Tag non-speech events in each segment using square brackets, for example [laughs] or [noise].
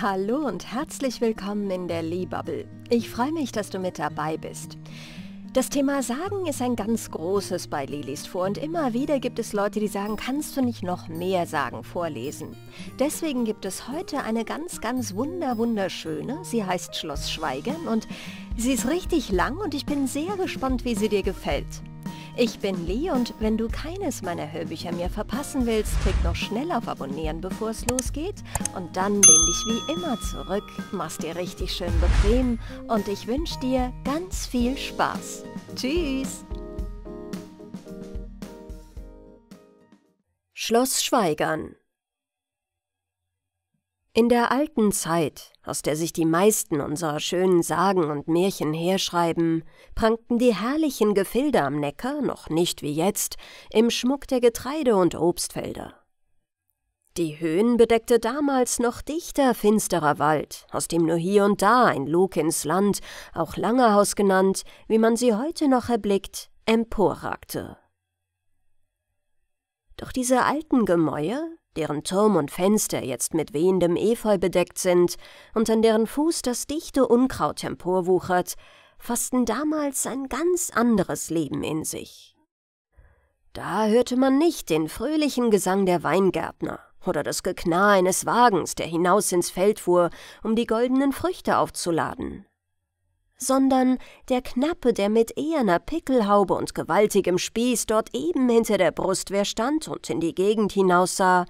Hallo und herzlich willkommen in der Lee-Bubble. Ich freue mich, dass du mit dabei bist. Das Thema Sagen ist ein ganz großes bei Lilis vor und immer wieder gibt es Leute, die sagen, kannst du nicht noch mehr Sagen vorlesen? Deswegen gibt es heute eine ganz, ganz wunder, wunderschöne, sie heißt Schloss Schweigen und sie ist richtig lang und ich bin sehr gespannt, wie sie dir gefällt. Ich bin Lee und wenn du keines meiner Hörbücher mehr verpassen willst, klick noch schnell auf Abonnieren, bevor es losgeht. Und dann lehn dich wie immer zurück, mach's dir richtig schön bequem und ich wünsche dir ganz viel Spaß. Tschüss! Schloss Schweigern in der alten Zeit, aus der sich die meisten unserer schönen Sagen und Märchen herschreiben, prangten die herrlichen Gefilde am Neckar, noch nicht wie jetzt, im Schmuck der Getreide- und Obstfelder. Die Höhen bedeckte damals noch dichter, finsterer Wald, aus dem nur hier und da ein Lug ins Land, auch Langerhaus genannt, wie man sie heute noch erblickt, emporragte. Doch diese alten Gemäuer, deren Turm und Fenster jetzt mit wehendem Efeu bedeckt sind und an deren Fuß das dichte Unkraut emporwuchert, fassten damals ein ganz anderes Leben in sich. Da hörte man nicht den fröhlichen Gesang der Weingärtner oder das Geknarr eines Wagens, der hinaus ins Feld fuhr, um die goldenen Früchte aufzuladen sondern der Knappe, der mit eherner Pickelhaube und gewaltigem Spieß dort eben hinter der Brustwehr stand und in die Gegend hinaussah,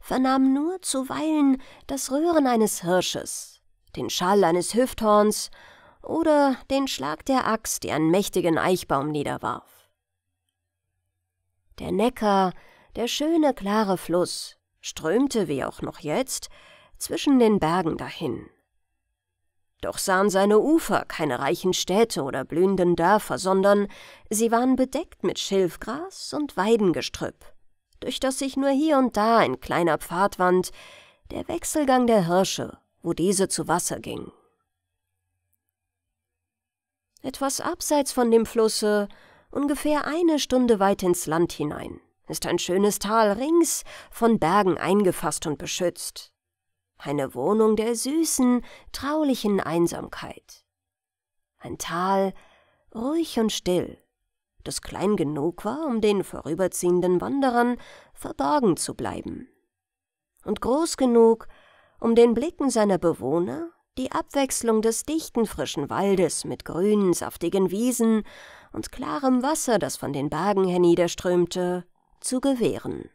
vernahm nur zuweilen das Röhren eines Hirsches, den Schall eines Hüfthorns oder den Schlag der Axt, die einen mächtigen Eichbaum niederwarf. Der Neckar, der schöne klare Fluss, strömte wie auch noch jetzt zwischen den Bergen dahin doch sahen seine Ufer keine reichen Städte oder blühenden Dörfer, sondern sie waren bedeckt mit Schilfgras und Weidengestrüpp, durch das sich nur hier und da ein kleiner Pfad wand, der Wechselgang der Hirsche, wo diese zu Wasser ging. Etwas abseits von dem Flusse, ungefähr eine Stunde weit ins Land hinein, ist ein schönes Tal rings von Bergen eingefasst und beschützt eine Wohnung der süßen, traulichen Einsamkeit. Ein Tal, ruhig und still, das klein genug war, um den vorüberziehenden Wanderern verborgen zu bleiben. Und groß genug, um den Blicken seiner Bewohner die Abwechslung des dichten, frischen Waldes mit grünen, saftigen Wiesen und klarem Wasser, das von den Bergen herniederströmte, zu gewähren.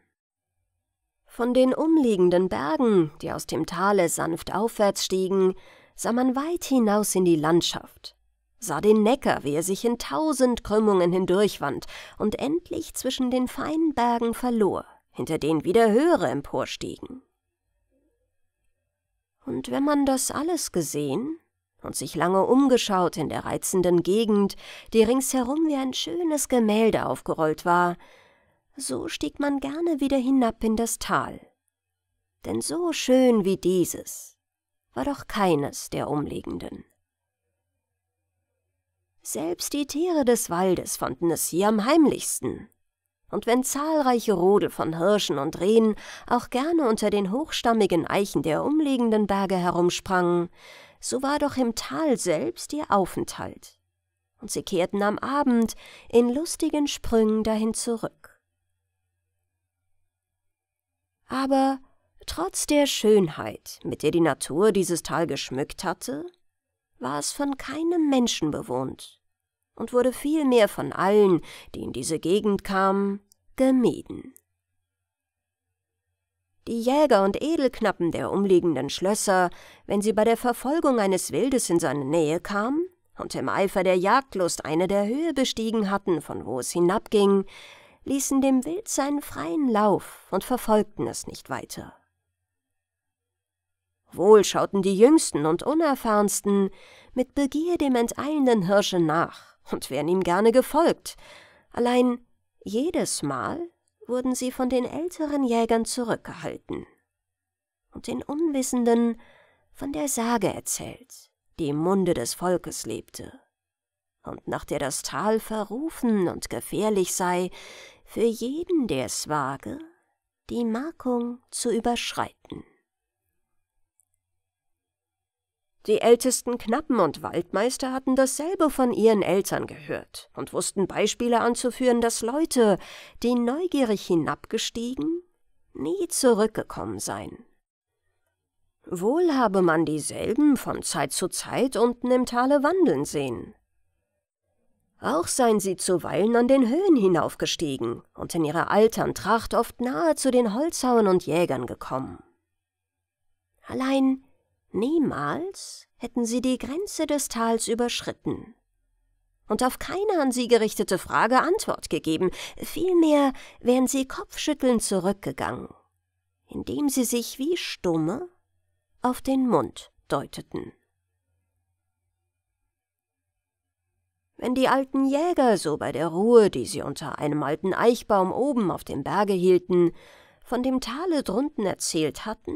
Von den umliegenden Bergen, die aus dem Tale sanft aufwärts stiegen, sah man weit hinaus in die Landschaft, sah den Neckar, wie er sich in tausend Krümmungen hindurchwand und endlich zwischen den feinen Bergen verlor, hinter denen wieder höhere emporstiegen. Und wenn man das alles gesehen und sich lange umgeschaut in der reizenden Gegend, die ringsherum wie ein schönes Gemälde aufgerollt war, so stieg man gerne wieder hinab in das Tal. Denn so schön wie dieses war doch keines der umliegenden. Selbst die Tiere des Waldes fanden es hier am heimlichsten. Und wenn zahlreiche Rudel von Hirschen und Rehen auch gerne unter den hochstammigen Eichen der umliegenden Berge herumsprangen, so war doch im Tal selbst ihr Aufenthalt. Und sie kehrten am Abend in lustigen Sprüngen dahin zurück. Aber trotz der Schönheit, mit der die Natur dieses Tal geschmückt hatte, war es von keinem Menschen bewohnt und wurde vielmehr von allen, die in diese Gegend kamen, gemieden. Die Jäger und Edelknappen der umliegenden Schlösser, wenn sie bei der Verfolgung eines Wildes in seine Nähe kamen und im Eifer der Jagdlust eine der Höhe bestiegen hatten, von wo es hinabging, ließen dem Wild seinen freien Lauf und verfolgten es nicht weiter. Wohl schauten die Jüngsten und Unerfahrensten mit Begier dem enteilenden Hirsche nach und wären ihm gerne gefolgt, allein jedes Mal wurden sie von den älteren Jägern zurückgehalten und den Unwissenden von der Sage erzählt, die im Munde des Volkes lebte und nach der das Tal verrufen und gefährlich sei, für jeden, der es wage, die Markung zu überschreiten. Die ältesten Knappen und Waldmeister hatten dasselbe von ihren Eltern gehört und wussten Beispiele anzuführen, dass Leute, die neugierig hinabgestiegen, nie zurückgekommen seien. Wohl habe man dieselben von Zeit zu Zeit unten im Tale wandeln sehen, auch seien sie zuweilen an den Höhen hinaufgestiegen und in ihrer altern Tracht oft nahe zu den Holzhauern und Jägern gekommen. Allein niemals hätten sie die Grenze des Tals überschritten und auf keine an sie gerichtete Frage Antwort gegeben, vielmehr wären sie kopfschüttelnd zurückgegangen, indem sie sich wie Stumme auf den Mund deuteten. Wenn die alten Jäger so bei der Ruhe, die sie unter einem alten Eichbaum oben auf dem Berge hielten, von dem Tale drunten erzählt hatten,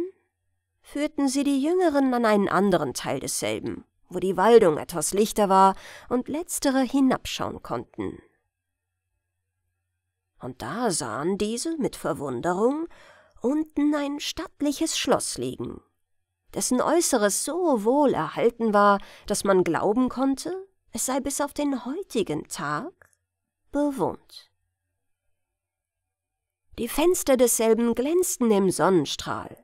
führten sie die Jüngeren an einen anderen Teil desselben, wo die Waldung etwas lichter war und letztere hinabschauen konnten. Und da sahen diese mit Verwunderung unten ein stattliches Schloss liegen, dessen Äußeres so wohl erhalten war, dass man glauben konnte, es sei bis auf den heutigen Tag bewohnt. Die Fenster desselben glänzten im Sonnenstrahl.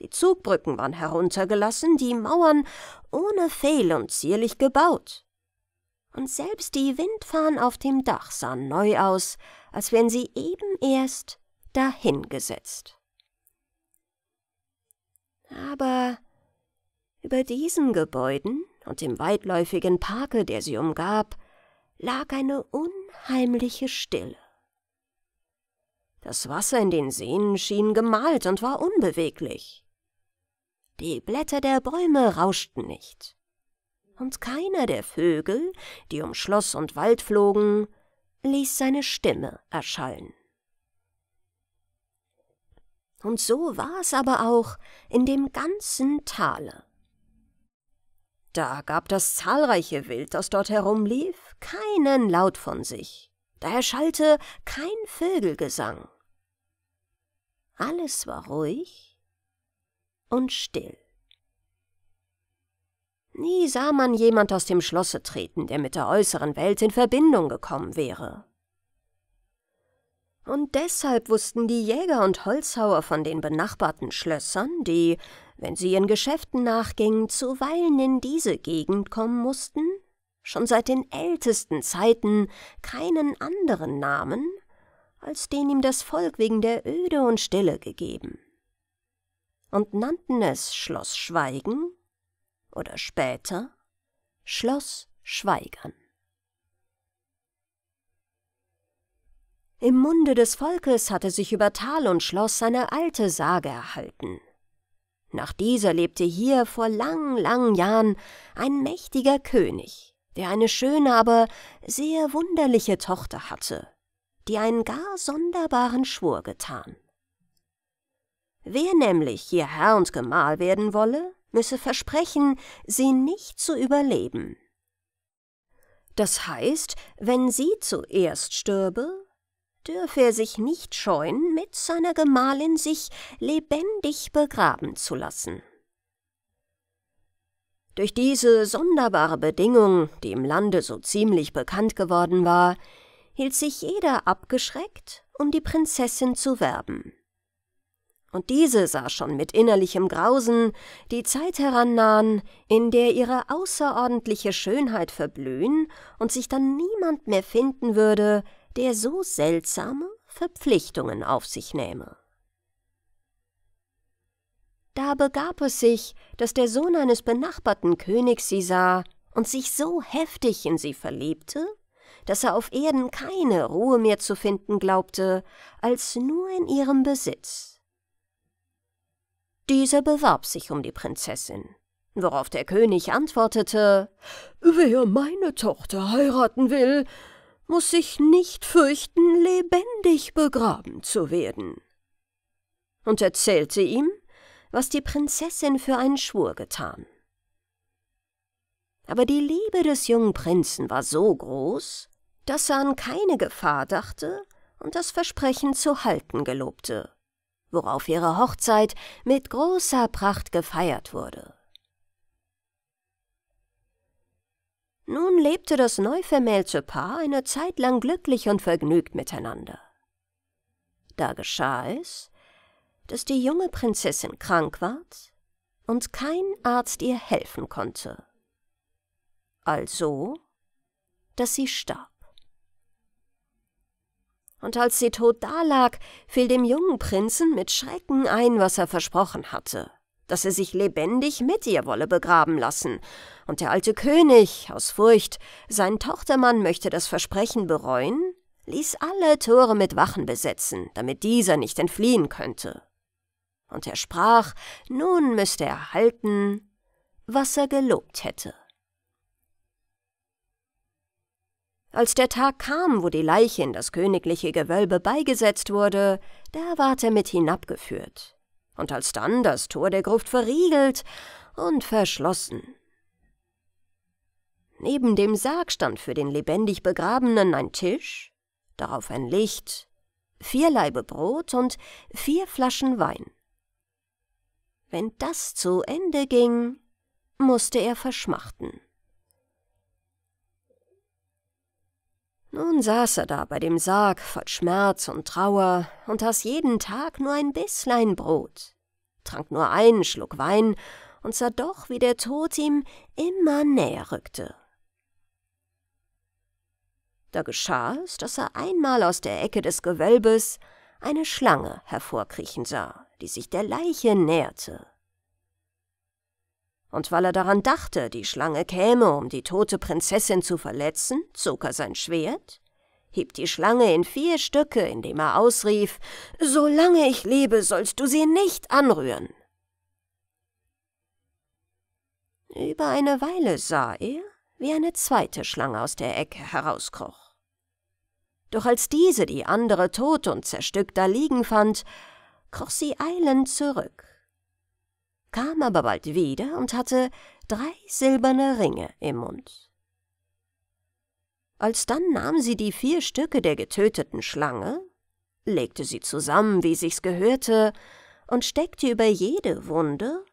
Die Zugbrücken waren heruntergelassen, die Mauern ohne Fehl und zierlich gebaut. Und selbst die Windfahnen auf dem Dach sahen neu aus, als wären sie eben erst dahingesetzt. Aber über diesen Gebäuden und dem weitläufigen Parke, der sie umgab, lag eine unheimliche Stille. Das Wasser in den Seen schien gemalt und war unbeweglich. Die Blätter der Bäume rauschten nicht, und keiner der Vögel, die um Schloss und Wald flogen, ließ seine Stimme erschallen. Und so war es aber auch in dem ganzen Tale. Da gab das zahlreiche Wild, das dort herumlief, keinen Laut von sich. da erschallte kein Vögelgesang. Alles war ruhig und still. Nie sah man jemand aus dem Schlosse treten, der mit der äußeren Welt in Verbindung gekommen wäre. Und deshalb wussten die Jäger und Holzhauer von den benachbarten Schlössern, die wenn sie ihren Geschäften nachgingen, zuweilen in diese Gegend kommen mussten, schon seit den ältesten Zeiten keinen anderen Namen, als den ihm das Volk wegen der Öde und Stille gegeben. Und nannten es Schloss Schweigen oder später Schloss Schweigern. Im Munde des Volkes hatte sich über Tal und Schloss eine alte Sage erhalten – nach dieser lebte hier vor lang, langen Jahren ein mächtiger König, der eine schöne, aber sehr wunderliche Tochter hatte, die einen gar sonderbaren Schwur getan. Wer nämlich hier Herr und Gemahl werden wolle, müsse versprechen, sie nicht zu überleben. Das heißt, wenn sie zuerst stürbe, dürfe er sich nicht scheuen, mit seiner Gemahlin sich lebendig begraben zu lassen. Durch diese sonderbare Bedingung, die im Lande so ziemlich bekannt geworden war, hielt sich jeder abgeschreckt, um die Prinzessin zu werben. Und diese sah schon mit innerlichem Grausen die Zeit herannahen, in der ihre außerordentliche Schönheit verblühen und sich dann niemand mehr finden würde, der so seltsame Verpflichtungen auf sich nähme. Da begab es sich, dass der Sohn eines benachbarten Königs sie sah und sich so heftig in sie verliebte, dass er auf Erden keine Ruhe mehr zu finden glaubte, als nur in ihrem Besitz. Dieser bewarb sich um die Prinzessin, worauf der König antwortete, »Wer meine Tochter heiraten will, muss sich nicht fürchten, lebendig begraben zu werden. Und erzählte ihm, was die Prinzessin für einen Schwur getan. Aber die Liebe des jungen Prinzen war so groß, dass er an keine Gefahr dachte und das Versprechen zu halten gelobte, worauf ihre Hochzeit mit großer Pracht gefeiert wurde. Nun lebte das neuvermählte Paar eine Zeit lang glücklich und vergnügt miteinander. Da geschah es, dass die junge Prinzessin krank ward und kein Arzt ihr helfen konnte. Also, dass sie starb. Und als sie tot dalag, fiel dem jungen Prinzen mit Schrecken ein, was er versprochen hatte dass er sich lebendig mit ihr wolle begraben lassen. Und der alte König, aus Furcht, sein Tochtermann möchte das Versprechen bereuen, ließ alle Tore mit Wachen besetzen, damit dieser nicht entfliehen könnte. Und er sprach, nun müsste er halten, was er gelobt hätte. Als der Tag kam, wo die Leiche in das königliche Gewölbe beigesetzt wurde, da ward er mit hinabgeführt und alsdann das Tor der Gruft verriegelt und verschlossen. Neben dem Sarg stand für den lebendig Begrabenen ein Tisch, darauf ein Licht, vier Laibe Brot und vier Flaschen Wein. Wenn das zu Ende ging, musste er verschmachten. Nun saß er da bei dem Sarg voll Schmerz und Trauer und aß jeden Tag nur ein bisslein Brot, trank nur einen Schluck Wein und sah doch, wie der Tod ihm immer näher rückte. Da geschah es, dass er einmal aus der Ecke des Gewölbes eine Schlange hervorkriechen sah, die sich der Leiche näherte und weil er daran dachte, die Schlange käme, um die tote Prinzessin zu verletzen, zog er sein Schwert, hieb die Schlange in vier Stücke, indem er ausrief Solange ich lebe, sollst du sie nicht anrühren. Über eine Weile sah er, wie eine zweite Schlange aus der Ecke herauskroch. Doch als diese die andere tot und zerstückt da liegen fand, kroch sie eilend zurück kam aber bald wieder und hatte drei silberne Ringe im Mund. Alsdann nahm sie die vier Stücke der getöteten Schlange, legte sie zusammen, wie sich's gehörte, und steckte über jede Wunde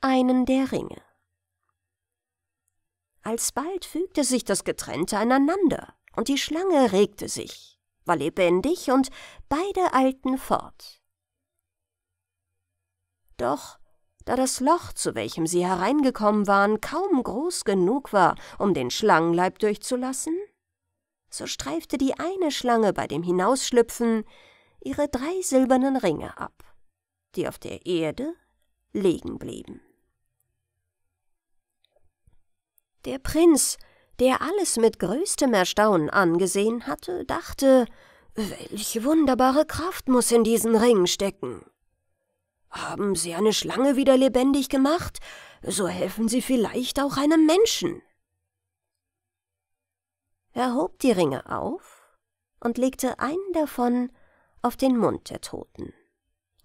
einen der Ringe. Alsbald fügte sich das Getrennte aneinander, und die Schlange regte sich, war lebendig, und beide eilten fort. Doch da das Loch, zu welchem sie hereingekommen waren, kaum groß genug war, um den Schlangenleib durchzulassen, so streifte die eine Schlange bei dem Hinausschlüpfen ihre drei silbernen Ringe ab, die auf der Erde liegen blieben. Der Prinz, der alles mit größtem Erstaunen angesehen hatte, dachte, welche wunderbare Kraft muß in diesen Ringen stecken. Haben Sie eine Schlange wieder lebendig gemacht, so helfen Sie vielleicht auch einem Menschen. Er hob die Ringe auf und legte einen davon auf den Mund der Toten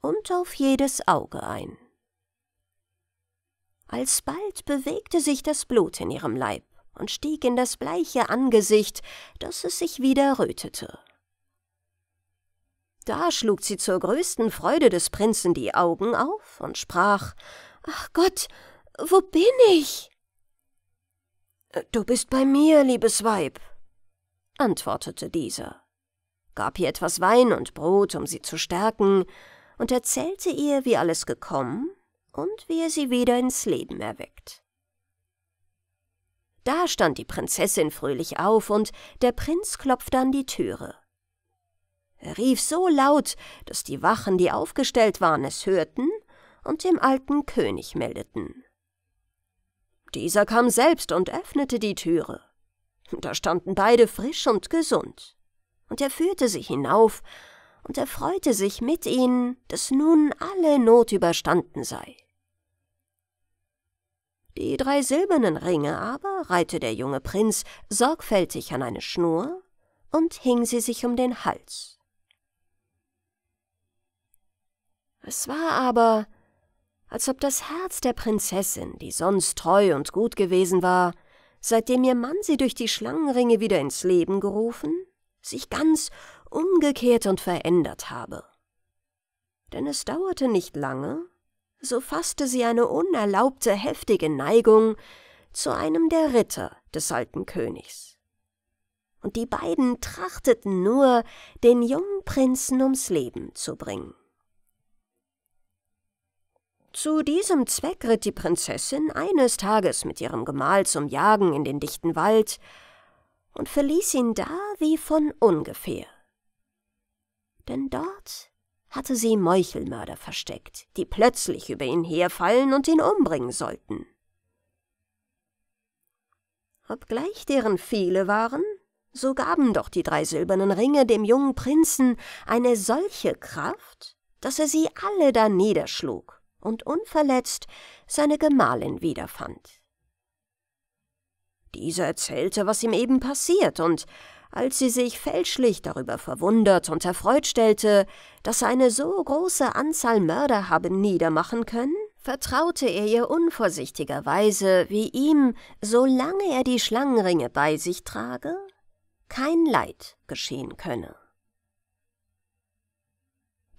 und auf jedes Auge ein. Alsbald bewegte sich das Blut in ihrem Leib und stieg in das bleiche Angesicht, dass es sich wieder rötete. Da schlug sie zur größten Freude des Prinzen die Augen auf und sprach Ach Gott, wo bin ich? Du bist bei mir, liebes Weib, antwortete dieser, gab ihr etwas Wein und Brot, um sie zu stärken, und erzählte ihr, wie alles gekommen und wie er sie wieder ins Leben erweckt. Da stand die Prinzessin fröhlich auf, und der Prinz klopfte an die Türe. Er rief so laut, dass die Wachen, die aufgestellt waren, es hörten und dem alten König meldeten. Dieser kam selbst und öffnete die Türe. Da standen beide frisch und gesund. Und er führte sie hinauf, und er freute sich mit ihnen, dass nun alle Not überstanden sei. Die drei silbernen Ringe aber reihte der junge Prinz sorgfältig an eine Schnur und hing sie sich um den Hals. Es war aber, als ob das Herz der Prinzessin, die sonst treu und gut gewesen war, seitdem ihr Mann sie durch die Schlangenringe wieder ins Leben gerufen, sich ganz umgekehrt und verändert habe. Denn es dauerte nicht lange, so fasste sie eine unerlaubte, heftige Neigung zu einem der Ritter des alten Königs. Und die beiden trachteten nur, den jungen Prinzen ums Leben zu bringen. Zu diesem Zweck ritt die Prinzessin eines Tages mit ihrem Gemahl zum Jagen in den dichten Wald und verließ ihn da wie von ungefähr. Denn dort hatte sie Meuchelmörder versteckt, die plötzlich über ihn herfallen und ihn umbringen sollten. Obgleich deren viele waren, so gaben doch die drei silbernen Ringe dem jungen Prinzen eine solche Kraft, dass er sie alle da niederschlug und unverletzt seine Gemahlin wiederfand. Diese erzählte, was ihm eben passiert, und als sie sich fälschlich darüber verwundert und erfreut stellte, dass er eine so große Anzahl Mörder habe niedermachen können, vertraute er ihr unvorsichtigerweise, wie ihm, solange er die Schlangenringe bei sich trage, kein Leid geschehen könne.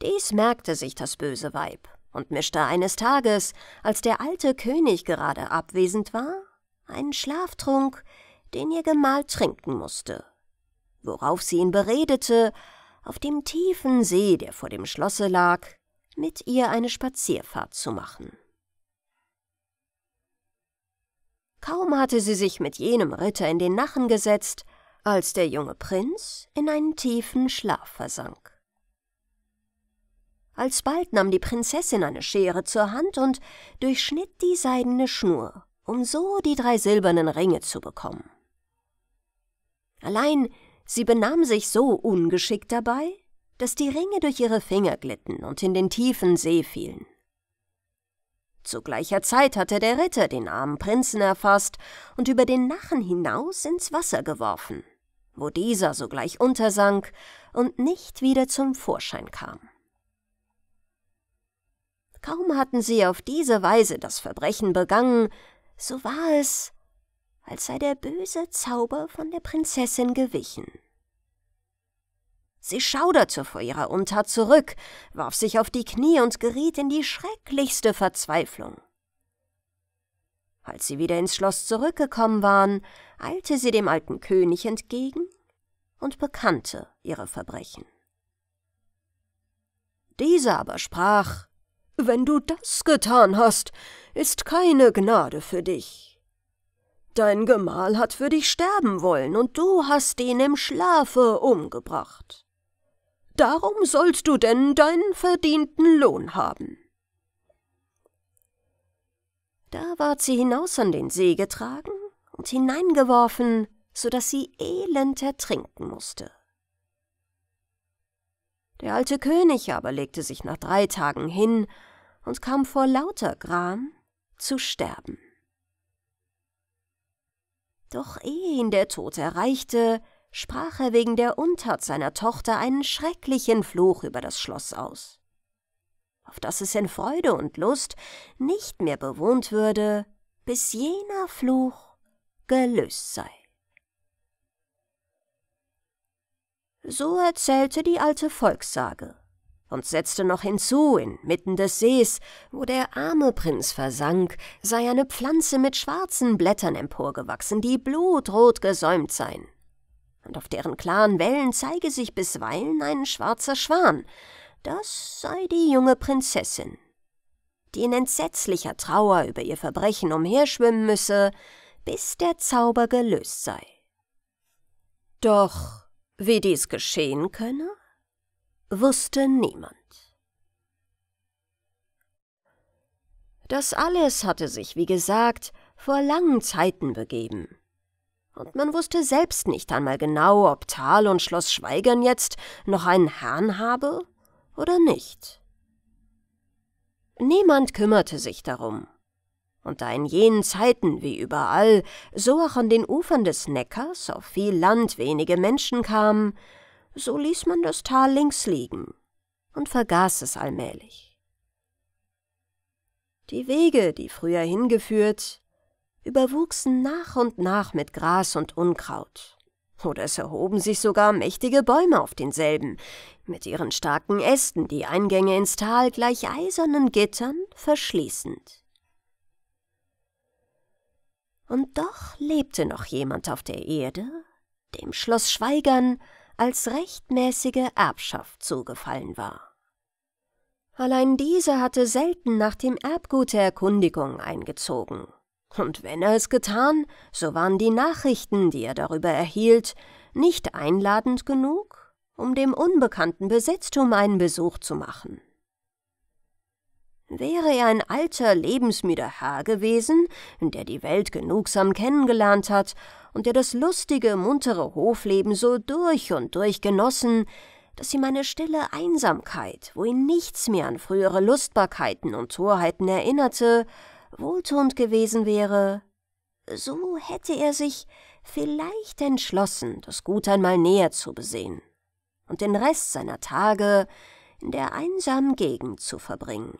Dies merkte sich das böse Weib und mischte eines Tages, als der alte König gerade abwesend war, einen Schlaftrunk, den ihr Gemahl trinken musste, worauf sie ihn beredete, auf dem tiefen See, der vor dem Schlosse lag, mit ihr eine Spazierfahrt zu machen. Kaum hatte sie sich mit jenem Ritter in den Nachen gesetzt, als der junge Prinz in einen tiefen Schlaf versank. Alsbald nahm die Prinzessin eine Schere zur Hand und durchschnitt die seidene Schnur, um so die drei silbernen Ringe zu bekommen. Allein sie benahm sich so ungeschickt dabei, dass die Ringe durch ihre Finger glitten und in den tiefen See fielen. Zu gleicher Zeit hatte der Ritter den armen Prinzen erfasst und über den Nachen hinaus ins Wasser geworfen, wo dieser sogleich untersank und nicht wieder zum Vorschein kam. Kaum hatten sie auf diese Weise das Verbrechen begangen, so war es, als sei der böse Zauber von der Prinzessin gewichen. Sie schauderte vor ihrer Untat zurück, warf sich auf die Knie und geriet in die schrecklichste Verzweiflung. Als sie wieder ins Schloss zurückgekommen waren, eilte sie dem alten König entgegen und bekannte ihre Verbrechen. Dieser aber sprach wenn du das getan hast, ist keine Gnade für dich. Dein Gemahl hat für dich sterben wollen, und du hast ihn im Schlafe umgebracht. Darum sollst du denn deinen verdienten Lohn haben. Da ward sie hinaus an den See getragen und hineingeworfen, so daß sie elend ertrinken mußte. Der alte König aber legte sich nach drei Tagen hin und kam vor lauter Gram zu sterben. Doch ehe ihn der Tod erreichte, sprach er wegen der Untat seiner Tochter einen schrecklichen Fluch über das Schloss aus, auf das es in Freude und Lust nicht mehr bewohnt würde, bis jener Fluch gelöst sei. So erzählte die alte Volkssage und setzte noch hinzu, inmitten des Sees, wo der arme Prinz versank, sei eine Pflanze mit schwarzen Blättern emporgewachsen, die blutrot gesäumt seien. Und auf deren klaren Wellen zeige sich bisweilen ein schwarzer Schwan. Das sei die junge Prinzessin, die in entsetzlicher Trauer über ihr Verbrechen umherschwimmen müsse, bis der Zauber gelöst sei. Doch wie dies geschehen könne, wusste niemand. Das alles hatte sich, wie gesagt, vor langen Zeiten begeben. Und man wusste selbst nicht einmal genau, ob Tal und Schloss Schweigern jetzt noch einen Herrn habe oder nicht. Niemand kümmerte sich darum und da in jenen Zeiten wie überall, so auch an den Ufern des Neckars auf viel Land wenige Menschen kamen, so ließ man das Tal links liegen und vergaß es allmählich. Die Wege, die früher hingeführt, überwuchsen nach und nach mit Gras und Unkraut, oder es erhoben sich sogar mächtige Bäume auf denselben, mit ihren starken Ästen die Eingänge ins Tal gleich eisernen Gittern verschließend. Und doch lebte noch jemand auf der Erde, dem Schloss Schweigern als rechtmäßige Erbschaft zugefallen war. Allein dieser hatte selten nach dem Erbgut der Erkundigung eingezogen. Und wenn er es getan, so waren die Nachrichten, die er darüber erhielt, nicht einladend genug, um dem unbekannten Besitztum einen Besuch zu machen. Wäre er ein alter, lebensmüder Herr gewesen, der die Welt genugsam kennengelernt hat und der das lustige, muntere Hofleben so durch und durch genossen, dass ihm eine stille Einsamkeit, wo ihn nichts mehr an frühere Lustbarkeiten und Torheiten erinnerte, wohltuend gewesen wäre, so hätte er sich vielleicht entschlossen, das Gut einmal näher zu besehen und den Rest seiner Tage in der einsamen Gegend zu verbringen.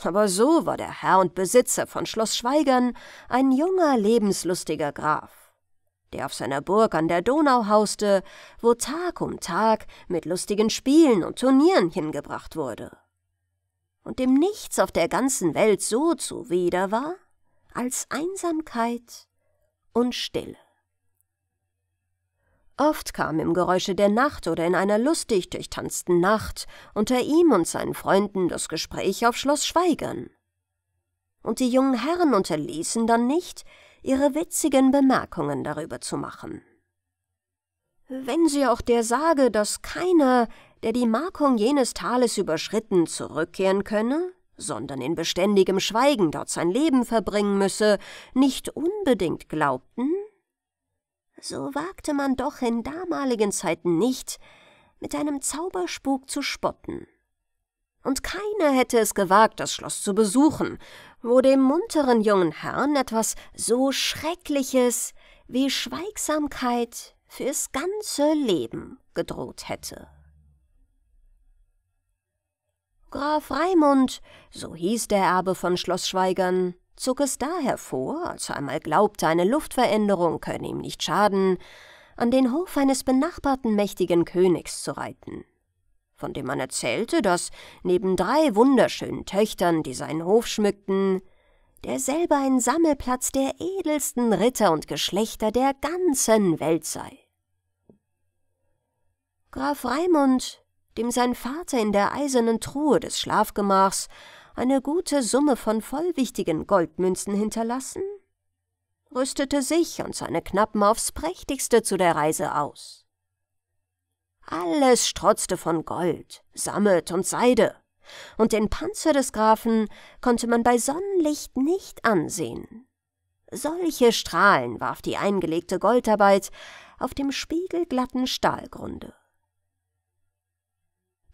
Aber so war der Herr und Besitzer von Schloss Schweigern ein junger, lebenslustiger Graf, der auf seiner Burg an der Donau hauste, wo Tag um Tag mit lustigen Spielen und Turnieren hingebracht wurde. Und dem nichts auf der ganzen Welt so zuwider war, als Einsamkeit und Stille. Oft kam im Geräusche der Nacht oder in einer lustig durchtanzten Nacht unter ihm und seinen Freunden das Gespräch auf Schloss Schweigern. Und die jungen Herren unterließen dann nicht, ihre witzigen Bemerkungen darüber zu machen. Wenn sie auch der Sage, dass keiner, der die Markung jenes Tales überschritten, zurückkehren könne, sondern in beständigem Schweigen dort sein Leben verbringen müsse, nicht unbedingt glaubten, so wagte man doch in damaligen Zeiten nicht, mit einem Zauberspuk zu spotten. Und keiner hätte es gewagt, das Schloss zu besuchen, wo dem munteren jungen Herrn etwas so Schreckliches wie Schweigsamkeit fürs ganze Leben gedroht hätte. Graf Raimund, so hieß der Erbe von Schloss Schweigern, zog es daher vor, als er einmal glaubte, eine Luftveränderung könne ihm nicht schaden, an den Hof eines benachbarten mächtigen Königs zu reiten, von dem man erzählte, dass neben drei wunderschönen Töchtern, die seinen Hof schmückten, derselbe ein Sammelplatz der edelsten Ritter und Geschlechter der ganzen Welt sei. Graf Raimund, dem sein Vater in der eisernen Truhe des Schlafgemachs eine gute Summe von vollwichtigen Goldmünzen hinterlassen, rüstete sich und seine Knappen aufs prächtigste zu der Reise aus. Alles strotzte von Gold, Sammet und Seide, und den Panzer des Grafen konnte man bei Sonnenlicht nicht ansehen. Solche Strahlen warf die eingelegte Goldarbeit auf dem spiegelglatten Stahlgrunde.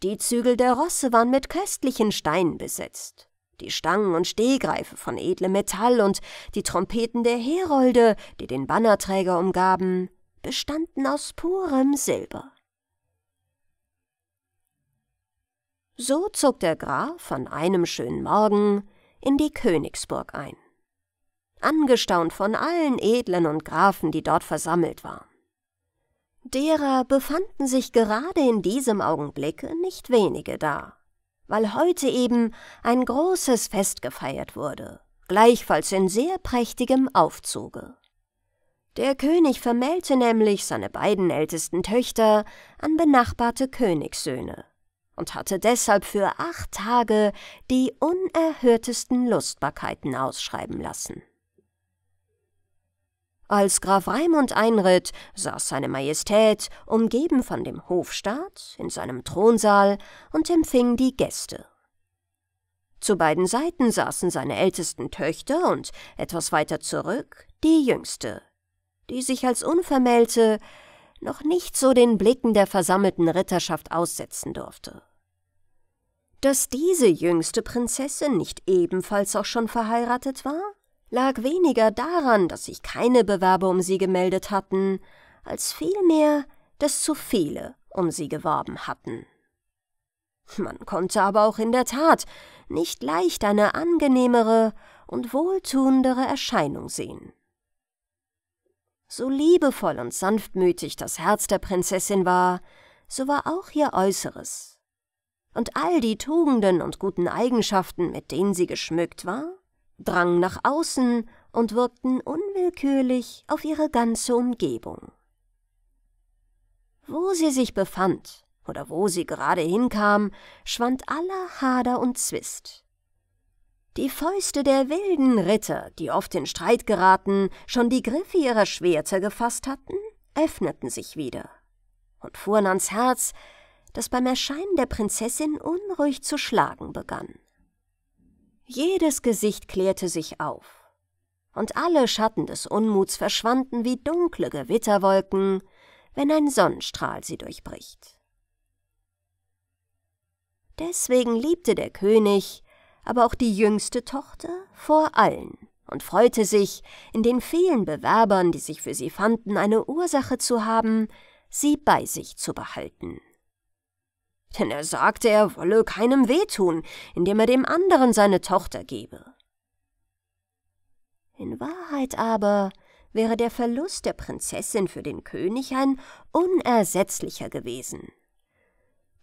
Die Zügel der Rosse waren mit köstlichen Steinen besetzt, die Stangen und Stehgreife von edlem Metall und die Trompeten der Herolde, die den Bannerträger umgaben, bestanden aus purem Silber. So zog der Graf an einem schönen Morgen in die Königsburg ein, angestaunt von allen Edlen und Grafen, die dort versammelt waren. Derer befanden sich gerade in diesem Augenblick nicht wenige da, weil heute eben ein großes Fest gefeiert wurde, gleichfalls in sehr prächtigem Aufzuge. Der König vermählte nämlich seine beiden ältesten Töchter an benachbarte Königssöhne und hatte deshalb für acht Tage die unerhörtesten Lustbarkeiten ausschreiben lassen. Als Graf Raimund einritt, saß seine Majestät, umgeben von dem Hofstaat, in seinem Thronsaal und empfing die Gäste. Zu beiden Seiten saßen seine ältesten Töchter und etwas weiter zurück die jüngste, die sich als Unvermählte noch nicht so den Blicken der versammelten Ritterschaft aussetzen durfte. Dass diese jüngste Prinzessin nicht ebenfalls auch schon verheiratet war, lag weniger daran, dass sich keine Bewerber um sie gemeldet hatten, als vielmehr, dass zu viele um sie geworben hatten. Man konnte aber auch in der Tat nicht leicht eine angenehmere und wohltuendere Erscheinung sehen. So liebevoll und sanftmütig das Herz der Prinzessin war, so war auch ihr Äußeres. Und all die Tugenden und guten Eigenschaften, mit denen sie geschmückt war, drangen nach außen und wirkten unwillkürlich auf ihre ganze Umgebung. Wo sie sich befand oder wo sie gerade hinkam, schwand aller Hader und Zwist. Die Fäuste der wilden Ritter, die oft in Streit geraten, schon die Griffe ihrer Schwerter gefasst hatten, öffneten sich wieder und fuhren ans Herz, das beim Erscheinen der Prinzessin unruhig zu schlagen begann. Jedes Gesicht klärte sich auf, und alle Schatten des Unmuts verschwanden wie dunkle Gewitterwolken, wenn ein Sonnenstrahl sie durchbricht. Deswegen liebte der König, aber auch die jüngste Tochter vor allen und freute sich, in den vielen Bewerbern, die sich für sie fanden, eine Ursache zu haben, sie bei sich zu behalten denn er sagte, er wolle keinem wehtun, indem er dem anderen seine Tochter gebe. In Wahrheit aber wäre der Verlust der Prinzessin für den König ein unersetzlicher gewesen.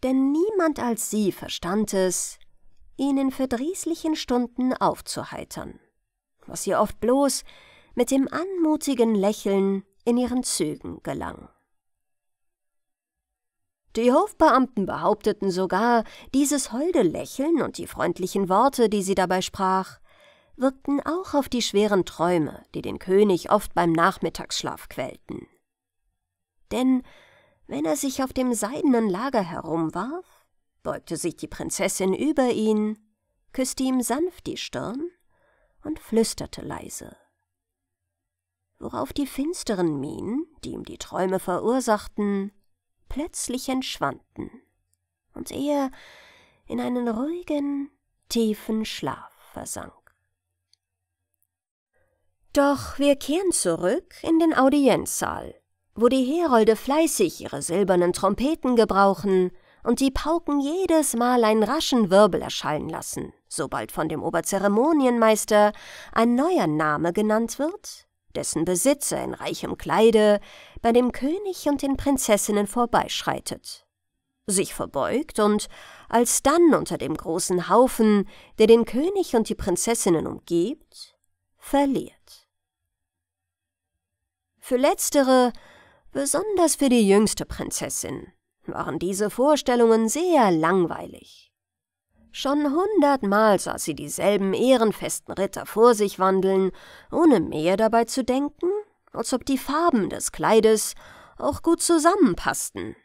Denn niemand als sie verstand es, ihn in verdrießlichen Stunden aufzuheitern, was ihr oft bloß mit dem anmutigen Lächeln in ihren Zügen gelang. Die Hofbeamten behaupteten sogar, dieses holde Lächeln und die freundlichen Worte, die sie dabei sprach, wirkten auch auf die schweren Träume, die den König oft beim Nachmittagsschlaf quälten. Denn wenn er sich auf dem seidenen Lager herumwarf, beugte sich die Prinzessin über ihn, küsste ihm sanft die Stirn und flüsterte leise. Worauf die finsteren Mienen, die ihm die Träume verursachten, plötzlich entschwanden und er in einen ruhigen, tiefen Schlaf versank. Doch wir kehren zurück in den Audienzsaal, wo die Herolde fleißig ihre silbernen Trompeten gebrauchen und die Pauken jedes Mal einen raschen Wirbel erschallen lassen, sobald von dem Oberzeremonienmeister ein neuer Name genannt wird dessen Besitzer in reichem Kleide bei dem König und den Prinzessinnen vorbeischreitet, sich verbeugt und alsdann unter dem großen Haufen, der den König und die Prinzessinnen umgibt, verliert. Für letztere, besonders für die jüngste Prinzessin, waren diese Vorstellungen sehr langweilig. Schon hundertmal sah sie dieselben ehrenfesten Ritter vor sich wandeln, ohne mehr dabei zu denken, als ob die Farben des Kleides auch gut zusammenpassten.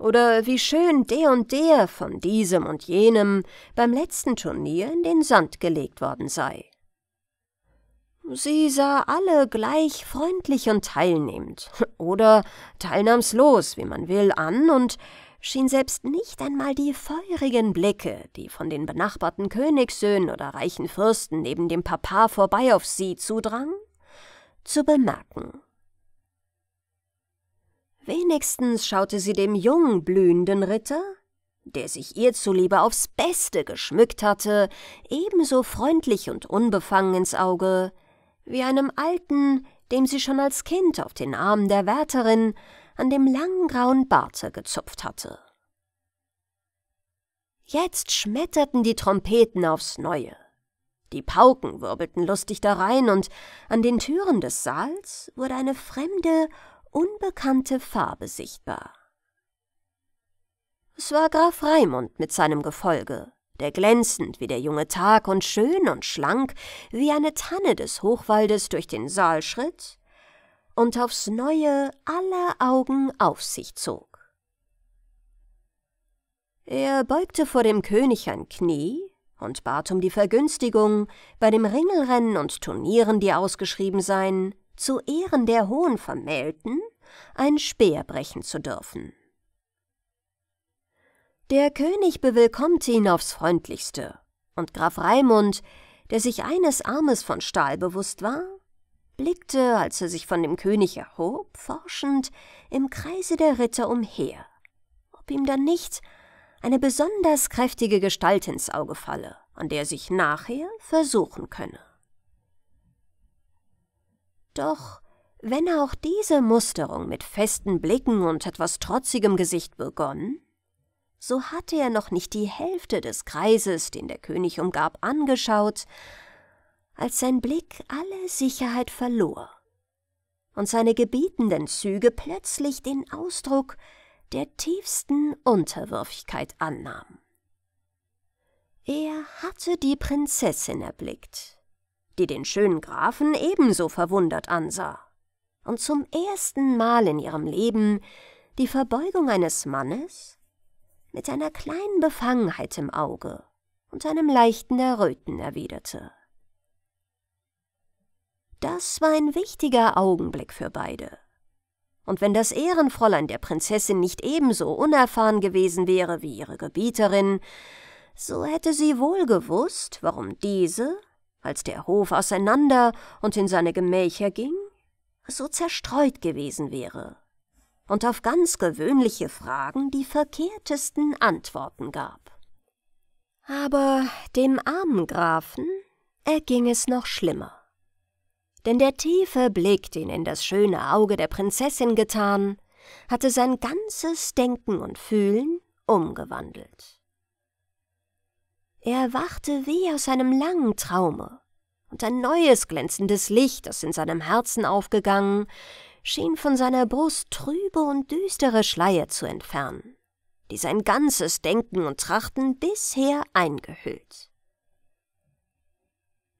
Oder wie schön der und der von diesem und jenem beim letzten Turnier in den Sand gelegt worden sei. Sie sah alle gleich freundlich und teilnehmend [laughs] oder teilnahmslos, wie man will, an und schien selbst nicht einmal die feurigen Blicke, die von den benachbarten Königssöhnen oder reichen Fürsten neben dem Papa vorbei auf sie zudrangen, zu bemerken. Wenigstens schaute sie dem jung blühenden Ritter, der sich ihr zuliebe aufs Beste geschmückt hatte, ebenso freundlich und unbefangen ins Auge, wie einem alten, dem sie schon als Kind auf den Armen der Wärterin an dem langen grauen Barte gezupft hatte. Jetzt schmetterten die Trompeten aufs Neue. Die Pauken wirbelten lustig darein und an den Türen des Saals wurde eine fremde, unbekannte Farbe sichtbar. Es war Graf Raimund mit seinem Gefolge, der glänzend wie der junge Tag und schön und schlank wie eine Tanne des Hochwaldes durch den Saal schritt und aufs neue aller Augen auf sich zog. Er beugte vor dem König ein Knie und bat um die Vergünstigung, bei dem Ringelrennen und Turnieren, die ausgeschrieben seien, zu Ehren der hohen Vermählten ein Speer brechen zu dürfen. Der König bewillkommte ihn aufs Freundlichste, und Graf Raimund, der sich eines Armes von Stahl bewusst war, blickte, als er sich von dem König erhob, forschend im Kreise der Ritter umher, ob ihm dann nicht eine besonders kräftige Gestalt ins Auge falle, an der er sich nachher versuchen könne. Doch wenn er auch diese Musterung mit festen Blicken und etwas trotzigem Gesicht begonnen, so hatte er noch nicht die Hälfte des Kreises, den der König umgab, angeschaut, als sein Blick alle Sicherheit verlor und seine gebietenden Züge plötzlich den Ausdruck der tiefsten Unterwürfigkeit annahm. Er hatte die Prinzessin erblickt, die den schönen Grafen ebenso verwundert ansah und zum ersten Mal in ihrem Leben die Verbeugung eines Mannes mit einer kleinen Befangenheit im Auge und einem leichten Erröten erwiderte. Das war ein wichtiger Augenblick für beide. Und wenn das Ehrenfräulein der Prinzessin nicht ebenso unerfahren gewesen wäre wie ihre Gebieterin, so hätte sie wohl gewusst, warum diese, als der Hof auseinander und in seine Gemächer ging, so zerstreut gewesen wäre und auf ganz gewöhnliche Fragen die verkehrtesten Antworten gab. Aber dem armen Grafen erging es noch schlimmer denn der tiefe Blick, den in das schöne Auge der Prinzessin getan, hatte sein ganzes Denken und Fühlen umgewandelt. Er wachte wie aus einem langen Traume, und ein neues glänzendes Licht, das in seinem Herzen aufgegangen, schien von seiner Brust trübe und düstere Schleier zu entfernen, die sein ganzes Denken und Trachten bisher eingehüllt.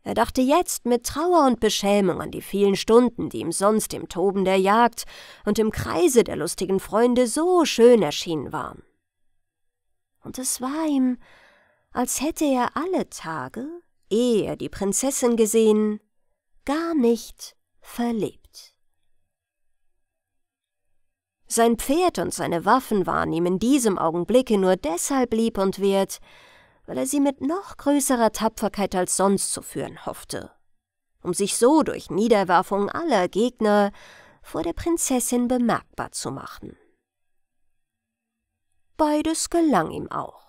Er dachte jetzt mit Trauer und Beschämung an die vielen Stunden, die ihm sonst im Toben der Jagd und im Kreise der lustigen Freunde so schön erschienen waren. Und es war ihm, als hätte er alle Tage, ehe er die Prinzessin gesehen, gar nicht verlebt. Sein Pferd und seine Waffen waren ihm in diesem Augenblicke nur deshalb lieb und wert, weil er sie mit noch größerer Tapferkeit als sonst zu führen hoffte, um sich so durch Niederwerfung aller Gegner vor der Prinzessin bemerkbar zu machen. Beides gelang ihm auch.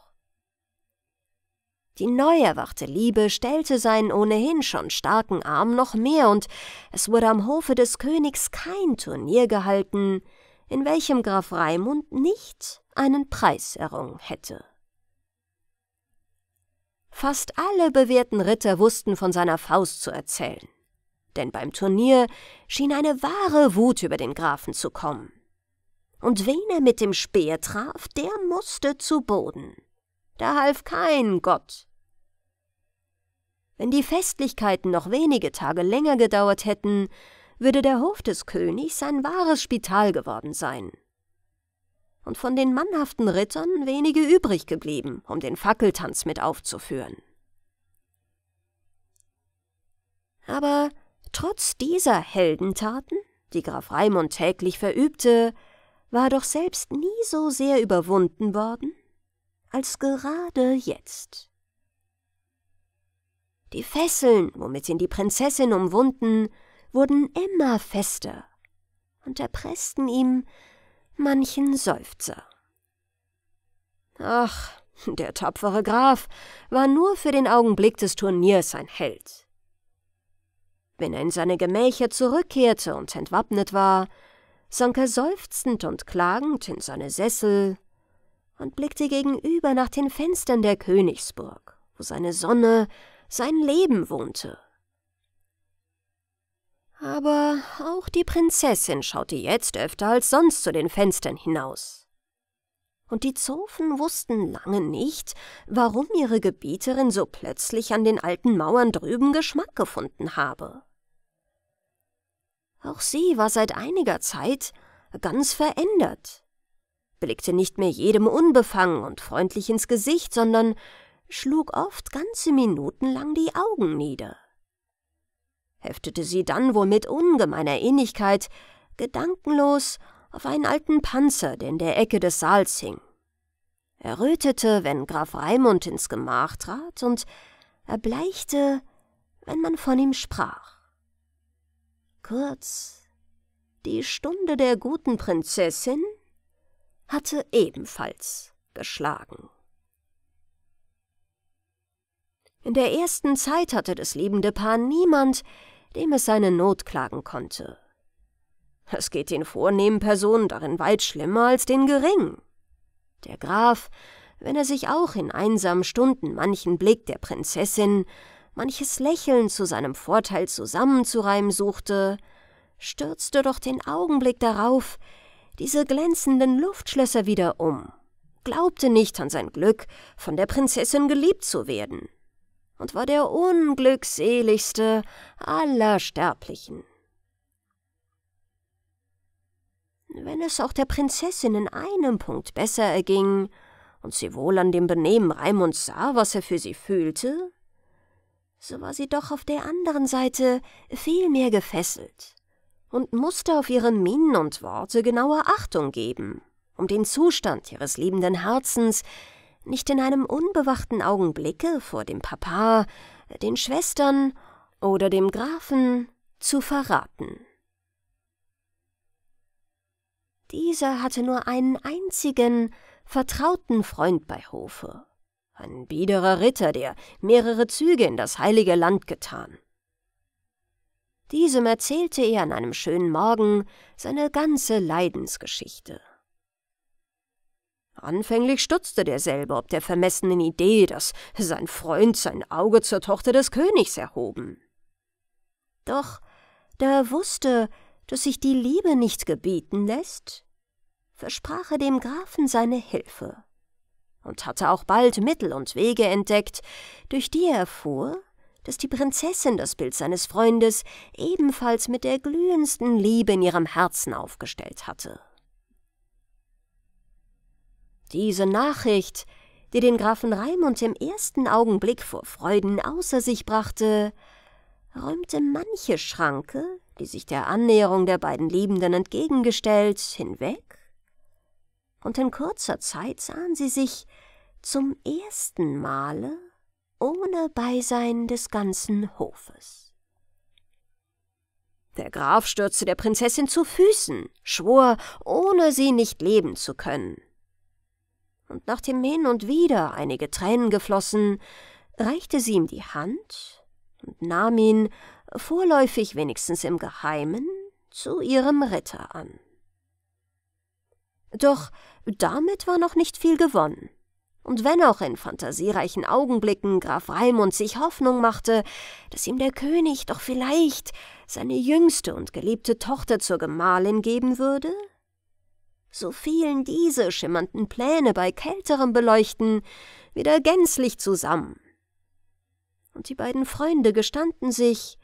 Die neu erwachte Liebe stellte seinen ohnehin schon starken Arm noch mehr, und es wurde am Hofe des Königs kein Turnier gehalten, in welchem Graf Raimund nicht einen Preis errungen hätte. Fast alle bewährten Ritter wussten von seiner Faust zu erzählen. Denn beim Turnier schien eine wahre Wut über den Grafen zu kommen. Und wen er mit dem Speer traf, der musste zu Boden. Da half kein Gott. Wenn die Festlichkeiten noch wenige Tage länger gedauert hätten, würde der Hof des Königs ein wahres Spital geworden sein und von den mannhaften Rittern wenige übrig geblieben, um den Fackeltanz mit aufzuführen. Aber trotz dieser Heldentaten, die Graf Raimund täglich verübte, war doch selbst nie so sehr überwunden worden, als gerade jetzt. Die Fesseln, womit ihn die Prinzessin umwunden, wurden immer fester und erpressten ihm manchen Seufzer. Ach, der tapfere Graf war nur für den Augenblick des Turniers ein Held. Wenn er in seine Gemächer zurückkehrte und entwappnet war, sank er seufzend und klagend in seine Sessel und blickte gegenüber nach den Fenstern der Königsburg, wo seine Sonne, sein Leben wohnte aber auch die Prinzessin schaute jetzt öfter als sonst zu den Fenstern hinaus. Und die Zofen wussten lange nicht, warum ihre Gebieterin so plötzlich an den alten Mauern drüben Geschmack gefunden habe. Auch sie war seit einiger Zeit ganz verändert, blickte nicht mehr jedem unbefangen und freundlich ins Gesicht, sondern schlug oft ganze Minuten lang die Augen nieder heftete sie dann wohl mit ungemeiner Innigkeit gedankenlos auf einen alten Panzer, der in der Ecke des Saals hing. Er rötete, wenn Graf Raimund ins Gemach trat, und erbleichte, wenn man von ihm sprach. Kurz, die Stunde der guten Prinzessin hatte ebenfalls geschlagen. In der ersten Zeit hatte das liebende Paar niemand, dem es seine Not klagen konnte. Es geht den vornehmen Personen darin weit schlimmer als den geringen. Der Graf, wenn er sich auch in einsamen Stunden manchen Blick der Prinzessin, manches Lächeln zu seinem Vorteil zusammenzureimen suchte, stürzte doch den Augenblick darauf diese glänzenden Luftschlösser wieder um, glaubte nicht an sein Glück, von der Prinzessin geliebt zu werden und war der unglückseligste aller Sterblichen. Wenn es auch der Prinzessin in einem Punkt besser erging und sie wohl an dem Benehmen Raimunds sah, was er für sie fühlte, so war sie doch auf der anderen Seite viel mehr gefesselt und musste auf ihre Mienen und Worte genaue Achtung geben, um den Zustand ihres liebenden Herzens nicht in einem unbewachten Augenblicke vor dem Papa, den Schwestern oder dem Grafen zu verraten. Dieser hatte nur einen einzigen, vertrauten Freund bei Hofe, ein biederer Ritter, der mehrere Züge in das heilige Land getan. Diesem erzählte er an einem schönen Morgen seine ganze Leidensgeschichte. Anfänglich stutzte derselbe ob der vermessenen Idee, dass sein Freund sein Auge zur Tochter des Königs erhoben. Doch da er wusste, dass sich die Liebe nicht gebieten lässt, versprach er dem Grafen seine Hilfe und hatte auch bald Mittel und Wege entdeckt, durch die er erfuhr, dass die Prinzessin das Bild seines Freundes ebenfalls mit der glühendsten Liebe in ihrem Herzen aufgestellt hatte. Diese Nachricht, die den Grafen Raimund im ersten Augenblick vor Freuden außer sich brachte, räumte manche Schranke, die sich der Annäherung der beiden Liebenden entgegengestellt, hinweg, und in kurzer Zeit sahen sie sich zum ersten Male ohne Beisein des ganzen Hofes. Der Graf stürzte der Prinzessin zu Füßen, schwor, ohne sie nicht leben zu können, und nachdem hin und wieder einige Tränen geflossen, reichte sie ihm die Hand und nahm ihn, vorläufig wenigstens im Geheimen, zu ihrem Ritter an. Doch damit war noch nicht viel gewonnen. Und wenn auch in fantasiereichen Augenblicken Graf Raimund sich Hoffnung machte, dass ihm der König doch vielleicht seine jüngste und geliebte Tochter zur Gemahlin geben würde, so fielen diese schimmernden Pläne bei kälterem Beleuchten wieder gänzlich zusammen. Und die beiden Freunde gestanden sich,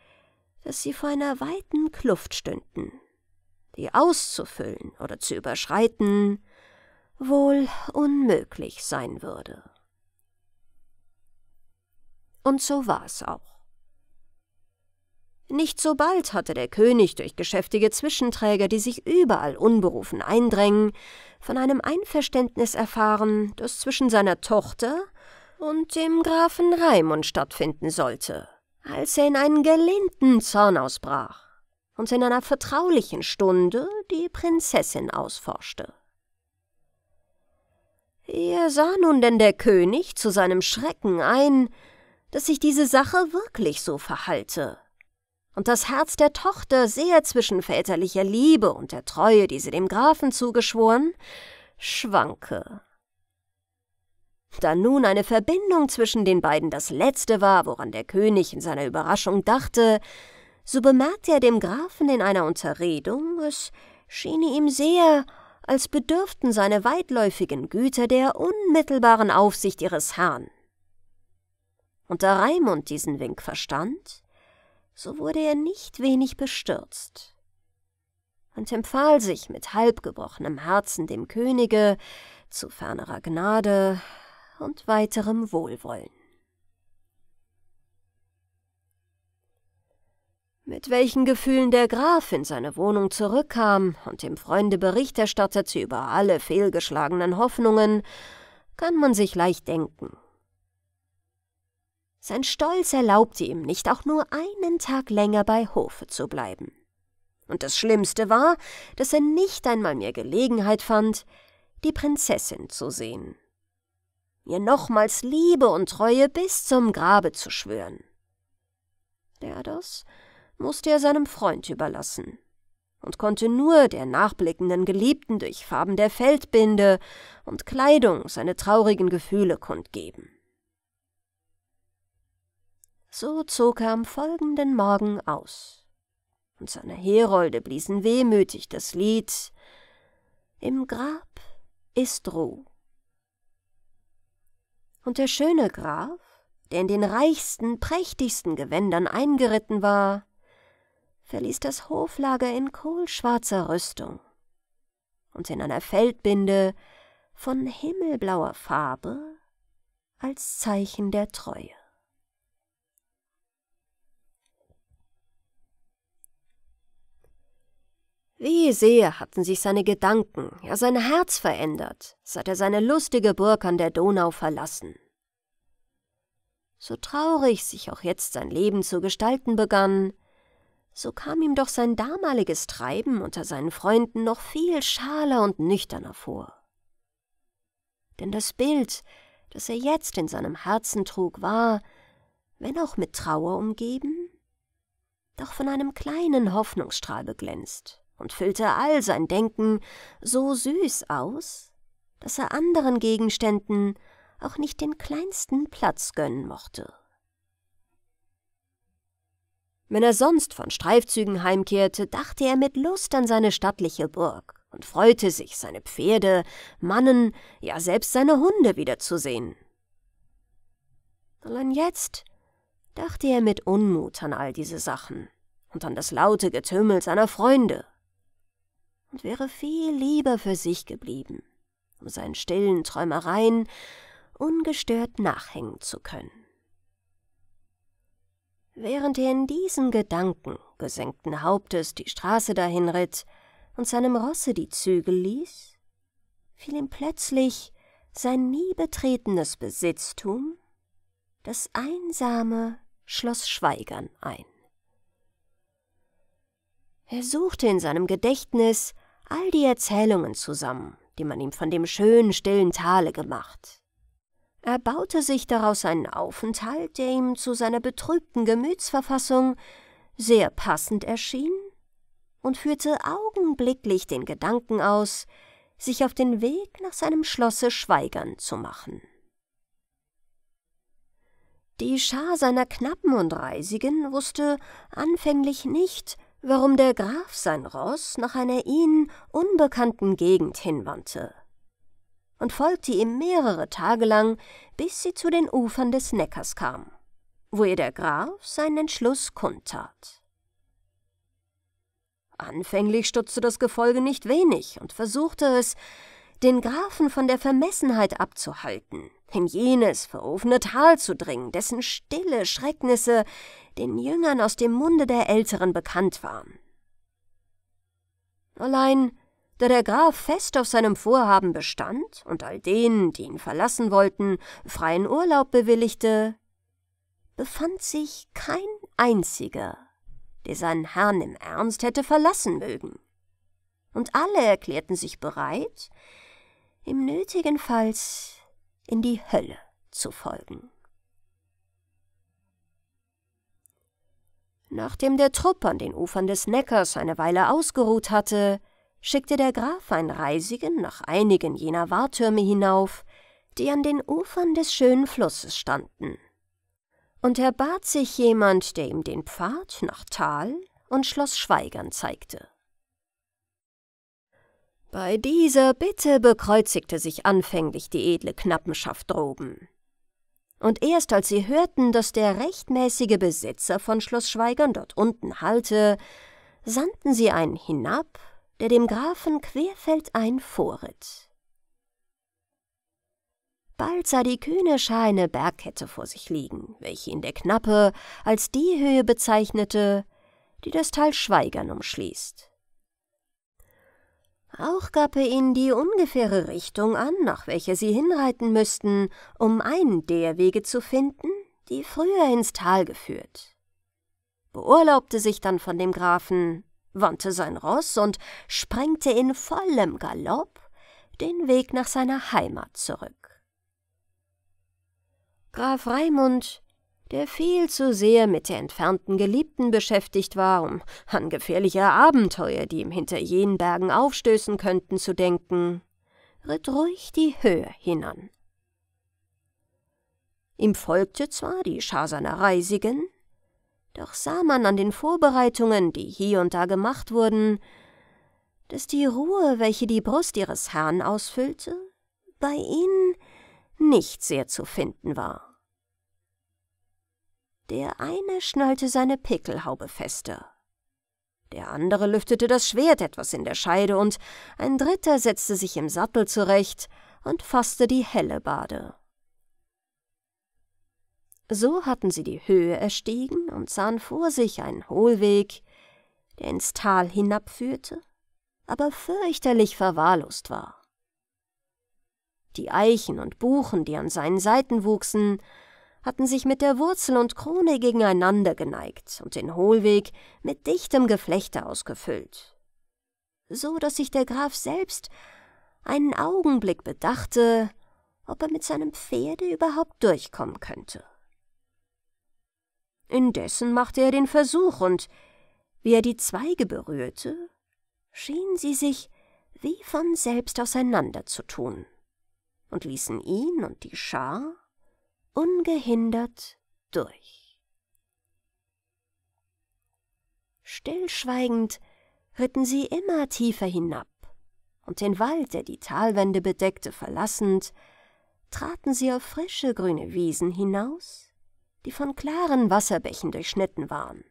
dass sie vor einer weiten Kluft stünden, die auszufüllen oder zu überschreiten wohl unmöglich sein würde. Und so war es auch. Nicht so bald hatte der König durch geschäftige Zwischenträger, die sich überall unberufen eindrängen, von einem Einverständnis erfahren, das zwischen seiner Tochter und dem Grafen Raimund stattfinden sollte, als er in einen gelehnten Zorn ausbrach und in einer vertraulichen Stunde die Prinzessin ausforschte. Hier sah nun denn der König zu seinem Schrecken ein, dass sich diese Sache wirklich so verhalte und das Herz der Tochter, sehr zwischen väterlicher Liebe und der Treue, die sie dem Grafen zugeschworen, schwanke. Da nun eine Verbindung zwischen den beiden das Letzte war, woran der König in seiner Überraschung dachte, so bemerkte er dem Grafen in einer Unterredung, es schiene ihm sehr, als bedürften seine weitläufigen Güter der unmittelbaren Aufsicht ihres Herrn. Und da Raimund diesen Wink verstand, so wurde er nicht wenig bestürzt und empfahl sich mit halbgebrochenem Herzen dem Könige zu fernerer Gnade und weiterem Wohlwollen. Mit welchen Gefühlen der Graf in seine Wohnung zurückkam und dem Freunde Bericht erstattete über alle fehlgeschlagenen Hoffnungen, kann man sich leicht denken. Sein Stolz erlaubte ihm nicht, auch nur einen Tag länger bei Hofe zu bleiben. Und das Schlimmste war, dass er nicht einmal mehr Gelegenheit fand, die Prinzessin zu sehen. Ihr nochmals Liebe und Treue bis zum Grabe zu schwören. Ja, das musste er seinem Freund überlassen und konnte nur der nachblickenden Geliebten durch Farben der Feldbinde und Kleidung seine traurigen Gefühle kundgeben. So zog er am folgenden Morgen aus, und seine Herolde bliesen wehmütig das Lied Im Grab ist Ruh. Und der schöne Graf, der in den reichsten, prächtigsten Gewändern eingeritten war, verließ das Hoflager in kohlschwarzer Rüstung und in einer Feldbinde von himmelblauer Farbe als Zeichen der Treue. Wie sehr hatten sich seine Gedanken, ja sein Herz verändert, seit er seine lustige Burg an der Donau verlassen. So traurig sich auch jetzt sein Leben zu gestalten begann, so kam ihm doch sein damaliges Treiben unter seinen Freunden noch viel schaler und nüchterner vor. Denn das Bild, das er jetzt in seinem Herzen trug, war, wenn auch mit Trauer umgeben, doch von einem kleinen Hoffnungsstrahl beglänzt und füllte all sein Denken so süß aus, dass er anderen Gegenständen auch nicht den kleinsten Platz gönnen mochte. Wenn er sonst von Streifzügen heimkehrte, dachte er mit Lust an seine stattliche Burg und freute sich, seine Pferde, Mannen, ja selbst seine Hunde wiederzusehen. Allein jetzt dachte er mit Unmut an all diese Sachen und an das laute Getümmel seiner Freunde und wäre viel lieber für sich geblieben, um seinen stillen Träumereien ungestört nachhängen zu können. Während er in diesen Gedanken gesenkten Hauptes die Straße dahin ritt und seinem Rosse die Zügel ließ, fiel ihm plötzlich sein nie betretenes Besitztum, das einsame Schloss Schweigern, ein. Er suchte in seinem Gedächtnis all die Erzählungen zusammen, die man ihm von dem schönen, stillen Tale gemacht. Er baute sich daraus einen Aufenthalt, der ihm zu seiner betrübten Gemütsverfassung sehr passend erschien und führte augenblicklich den Gedanken aus, sich auf den Weg nach seinem Schlosse Schweigern zu machen. Die Schar seiner Knappen und Reisigen wusste anfänglich nicht, warum der Graf sein Ross nach einer ihnen unbekannten Gegend hinwandte und folgte ihm mehrere Tage lang, bis sie zu den Ufern des Neckars kam, wo ihr der Graf seinen Entschluss kundtat. Anfänglich stutzte das Gefolge nicht wenig und versuchte es, den Grafen von der Vermessenheit abzuhalten, in jenes verrufene Tal zu dringen, dessen stille Schrecknisse den Jüngern aus dem Munde der Älteren bekannt waren. Allein, da der Graf fest auf seinem Vorhaben bestand und all denen, die ihn verlassen wollten, freien Urlaub bewilligte, befand sich kein einziger, der seinen Herrn im Ernst hätte verlassen mögen. Und alle erklärten sich bereit, ihm nötigenfalls in die Hölle zu folgen. Nachdem der Trupp an den Ufern des Neckars eine Weile ausgeruht hatte, schickte der Graf einen Reisigen nach einigen jener Wartürme hinauf, die an den Ufern des schönen Flusses standen. Und er bat sich jemand, der ihm den Pfad nach Tal und Schloss Schweigern zeigte. Bei dieser Bitte bekreuzigte sich anfänglich die edle Knappenschaft droben und erst als sie hörten, dass der rechtmäßige Besitzer von Schloss Schweigern dort unten halte, sandten sie einen hinab, der dem Grafen querfeldein vorritt. Bald sah die kühne Scheine Bergkette vor sich liegen, welche ihn der Knappe als die Höhe bezeichnete, die das Tal Schweigern umschließt. Auch gab er ihnen die ungefähre Richtung an, nach welcher sie hinreiten müssten, um einen der Wege zu finden, die früher ins Tal geführt. Beurlaubte sich dann von dem Grafen, wandte sein Ross und sprengte in vollem Galopp den Weg nach seiner Heimat zurück. Graf Raimund der viel zu sehr mit der entfernten Geliebten beschäftigt war, um an gefährliche Abenteuer, die ihm hinter jenen Bergen aufstößen könnten, zu denken, ritt ruhig die Höhe hinan. Ihm folgte zwar die Schar seiner Reisigen, doch sah man an den Vorbereitungen, die hier und da gemacht wurden, dass die Ruhe, welche die Brust ihres Herrn ausfüllte, bei ihnen nicht sehr zu finden war. Der eine schnallte seine Pickelhaube fester. Der andere lüftete das Schwert etwas in der Scheide und ein dritter setzte sich im Sattel zurecht und fasste die helle Bade. So hatten sie die Höhe erstiegen und sahen vor sich einen Hohlweg, der ins Tal hinabführte, aber fürchterlich verwahrlost war. Die Eichen und Buchen, die an seinen Seiten wuchsen, hatten sich mit der Wurzel und Krone gegeneinander geneigt und den Hohlweg mit dichtem Geflechte ausgefüllt. So dass sich der Graf selbst einen Augenblick bedachte, ob er mit seinem Pferde überhaupt durchkommen könnte. Indessen machte er den Versuch, und wie er die Zweige berührte, schienen sie sich wie von selbst auseinanderzutun und ließen ihn und die Schar ungehindert durch. Stillschweigend ritten sie immer tiefer hinab, und den Wald, der die Talwände bedeckte, verlassend, traten sie auf frische grüne Wiesen hinaus, die von klaren Wasserbächen durchschnitten waren,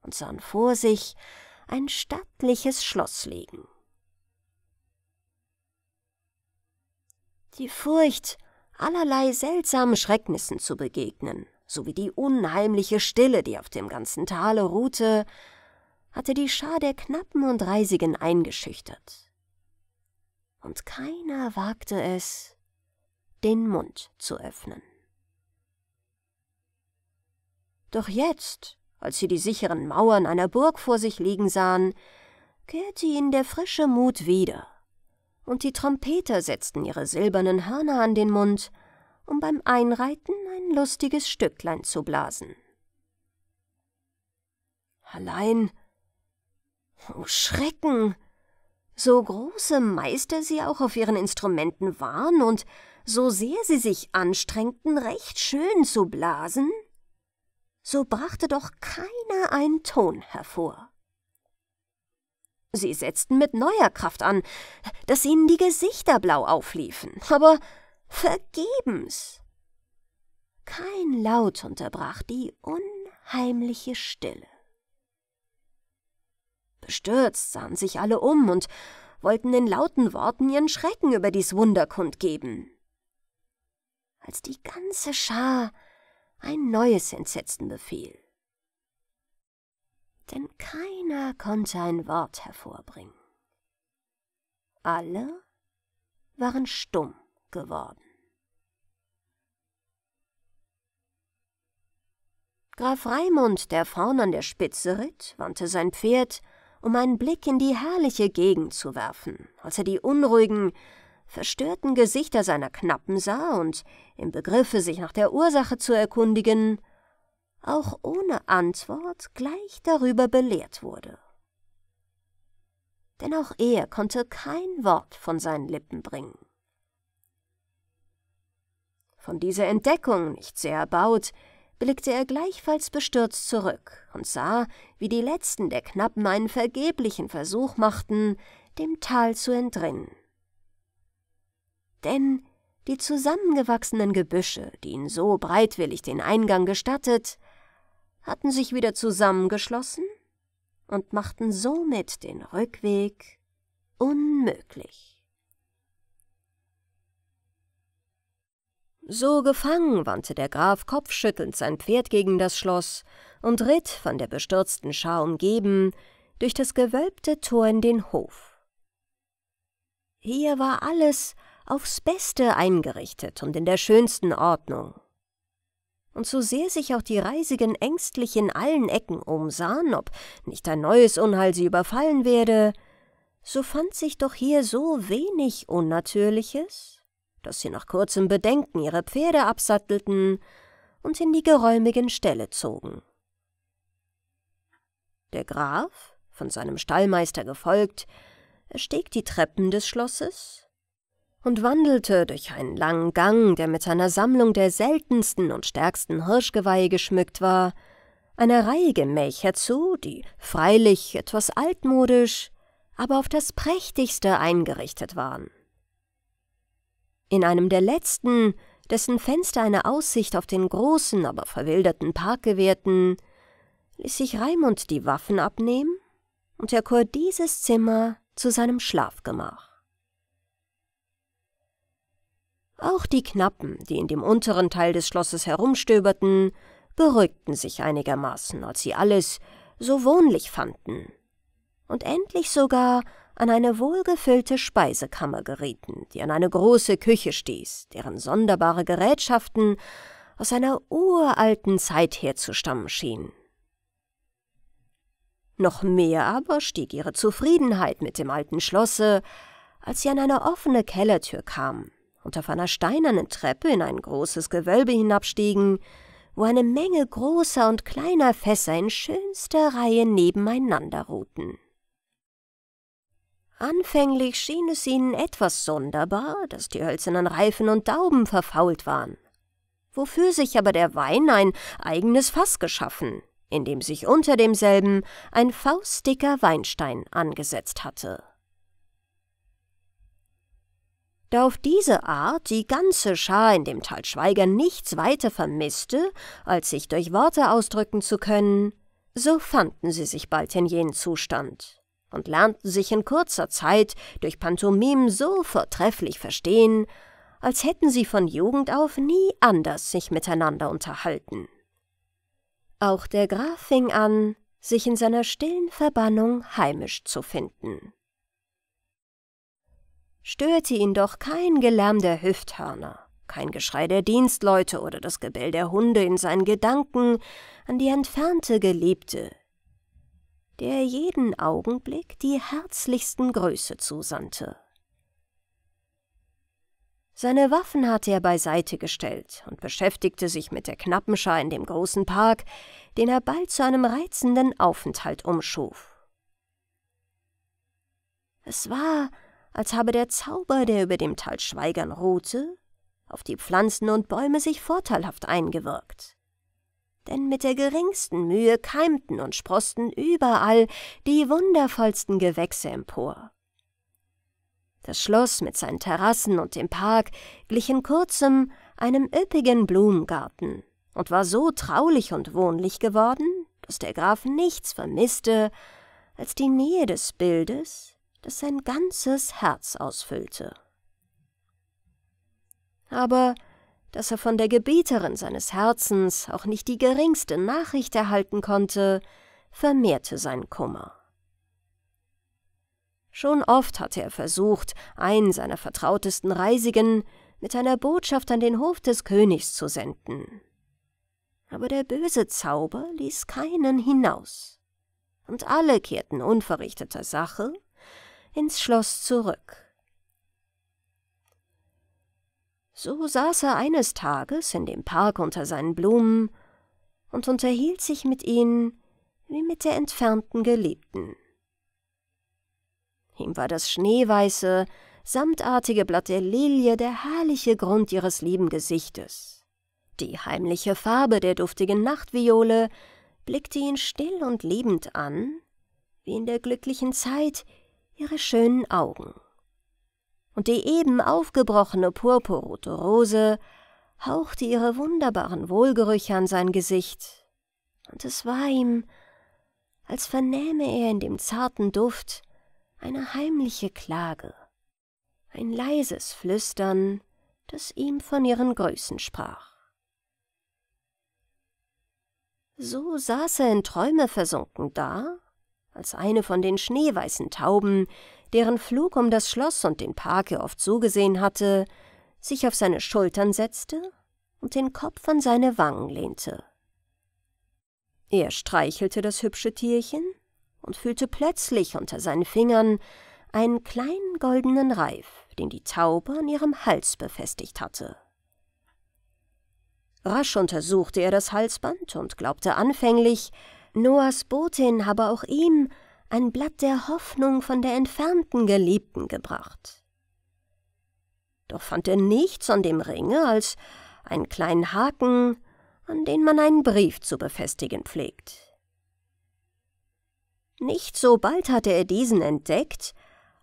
und sahen vor sich ein stattliches Schloss liegen. Die Furcht, allerlei seltsamen Schrecknissen zu begegnen, sowie die unheimliche Stille, die auf dem ganzen Tale ruhte, hatte die Schar der Knappen und Reisigen eingeschüchtert. Und keiner wagte es, den Mund zu öffnen. Doch jetzt, als sie die sicheren Mauern einer Burg vor sich liegen sahen, kehrte ihnen der frische Mut wieder und die Trompeter setzten ihre silbernen Hörner an den Mund, um beim Einreiten ein lustiges Stücklein zu blasen. Allein, oh Schrecken! So große Meister sie auch auf ihren Instrumenten waren und so sehr sie sich anstrengten, recht schön zu blasen, so brachte doch keiner einen Ton hervor. Sie setzten mit neuer Kraft an, dass ihnen die Gesichter blau aufliefen, aber vergebens. Kein Laut unterbrach die unheimliche Stille. Bestürzt sahen sich alle um und wollten in lauten Worten ihren Schrecken über dies Wunder kundgeben. Als die ganze Schar ein neues Entsetzen befiel denn keiner konnte ein Wort hervorbringen. Alle waren stumm geworden. Graf Raimund, der vorn an der Spitze ritt, wandte sein Pferd, um einen Blick in die herrliche Gegend zu werfen, als er die unruhigen, verstörten Gesichter seiner Knappen sah und im Begriffe, sich nach der Ursache zu erkundigen, auch ohne Antwort gleich darüber belehrt wurde. Denn auch er konnte kein Wort von seinen Lippen bringen. Von dieser Entdeckung, nicht sehr erbaut, blickte er gleichfalls bestürzt zurück und sah, wie die letzten der Knappen einen vergeblichen Versuch machten, dem Tal zu entrinnen. Denn die zusammengewachsenen Gebüsche, die ihn so breitwillig den Eingang gestattet, hatten sich wieder zusammengeschlossen und machten somit den Rückweg unmöglich. So gefangen wandte der Graf kopfschüttelnd sein Pferd gegen das Schloss und ritt, von der bestürzten Schar umgeben, durch das gewölbte Tor in den Hof. Hier war alles aufs Beste eingerichtet und in der schönsten Ordnung und so sehr sich auch die Reisigen ängstlich in allen Ecken umsahen, ob nicht ein neues Unheil sie überfallen werde, so fand sich doch hier so wenig Unnatürliches, dass sie nach kurzem Bedenken ihre Pferde absattelten und in die geräumigen Ställe zogen. Der Graf, von seinem Stallmeister gefolgt, erstieg die Treppen des Schlosses, und wandelte durch einen langen Gang, der mit einer Sammlung der seltensten und stärksten Hirschgeweihe geschmückt war, eine Reihe Gemächer zu, die freilich etwas altmodisch, aber auf das prächtigste eingerichtet waren. In einem der letzten, dessen Fenster eine Aussicht auf den großen, aber verwilderten Park gewährten, ließ sich Raimund die Waffen abnehmen und erkor dieses Zimmer zu seinem Schlafgemach. Auch die Knappen, die in dem unteren Teil des Schlosses herumstöberten, beruhigten sich einigermaßen, als sie alles so wohnlich fanden. Und endlich sogar an eine wohlgefüllte Speisekammer gerieten, die an eine große Küche stieß, deren sonderbare Gerätschaften aus einer uralten Zeit herzustammen schienen. Noch mehr aber stieg ihre Zufriedenheit mit dem alten Schlosse, als sie an eine offene Kellertür kamen, und auf einer steinernen Treppe in ein großes Gewölbe hinabstiegen, wo eine Menge großer und kleiner Fässer in schönster Reihe nebeneinander ruhten. Anfänglich schien es ihnen etwas sonderbar, dass die hölzernen Reifen und Dauben verfault waren, wofür sich aber der Wein ein eigenes Fass geschaffen, in dem sich unter demselben ein faustdicker Weinstein angesetzt hatte da auf diese Art die ganze Schar in dem Tal Schweiger nichts weiter vermisste, als sich durch Worte ausdrücken zu können, so fanden sie sich bald in jenen Zustand und lernten sich in kurzer Zeit durch Pantomim so vortrefflich verstehen, als hätten sie von Jugend auf nie anders sich miteinander unterhalten. Auch der Graf fing an, sich in seiner stillen Verbannung heimisch zu finden störte ihn doch kein Gelärm der Hüfthörner, kein Geschrei der Dienstleute oder das Gebell der Hunde in seinen Gedanken an die entfernte Geliebte, der jeden Augenblick die herzlichsten Grüße zusandte. Seine Waffen hatte er beiseite gestellt und beschäftigte sich mit der Knappenschar in dem großen Park, den er bald zu einem reizenden Aufenthalt umschuf. Es war, als habe der Zauber, der über dem Tal Schweigern ruhte, auf die Pflanzen und Bäume sich vorteilhaft eingewirkt. Denn mit der geringsten Mühe keimten und sprosten überall die wundervollsten Gewächse empor. Das Schloss mit seinen Terrassen und dem Park glich in kurzem einem üppigen Blumengarten und war so traulich und wohnlich geworden, dass der Graf nichts vermisste als die Nähe des Bildes, das sein ganzes Herz ausfüllte. Aber dass er von der Gebeterin seines Herzens auch nicht die geringste Nachricht erhalten konnte, vermehrte sein Kummer. Schon oft hatte er versucht, einen seiner vertrautesten Reisigen mit einer Botschaft an den Hof des Königs zu senden. Aber der böse Zauber ließ keinen hinaus, und alle kehrten unverrichteter Sache ins Schloss zurück. So saß er eines Tages in dem Park unter seinen Blumen und unterhielt sich mit ihnen wie mit der entfernten Geliebten. Ihm war das schneeweiße, samtartige Blatt der Lilie der herrliche Grund ihres lieben Gesichtes. Die heimliche Farbe der duftigen Nachtviole blickte ihn still und liebend an, wie in der glücklichen Zeit, ihre schönen Augen. Und die eben aufgebrochene purpurrote Rose hauchte ihre wunderbaren Wohlgerüche an sein Gesicht, und es war ihm, als vernähme er in dem zarten Duft eine heimliche Klage, ein leises Flüstern, das ihm von ihren Größen sprach. So saß er in Träume versunken da als eine von den schneeweißen Tauben, deren Flug um das Schloss und den Park er oft zugesehen hatte, sich auf seine Schultern setzte und den Kopf an seine Wangen lehnte. Er streichelte das hübsche Tierchen und fühlte plötzlich unter seinen Fingern einen kleinen goldenen Reif, den die Taube an ihrem Hals befestigt hatte. Rasch untersuchte er das Halsband und glaubte anfänglich, Noahs Botin habe auch ihm ein Blatt der Hoffnung von der entfernten Geliebten gebracht. Doch fand er nichts an dem Ringe als einen kleinen Haken, an den man einen Brief zu befestigen pflegt. Nicht so bald hatte er diesen entdeckt,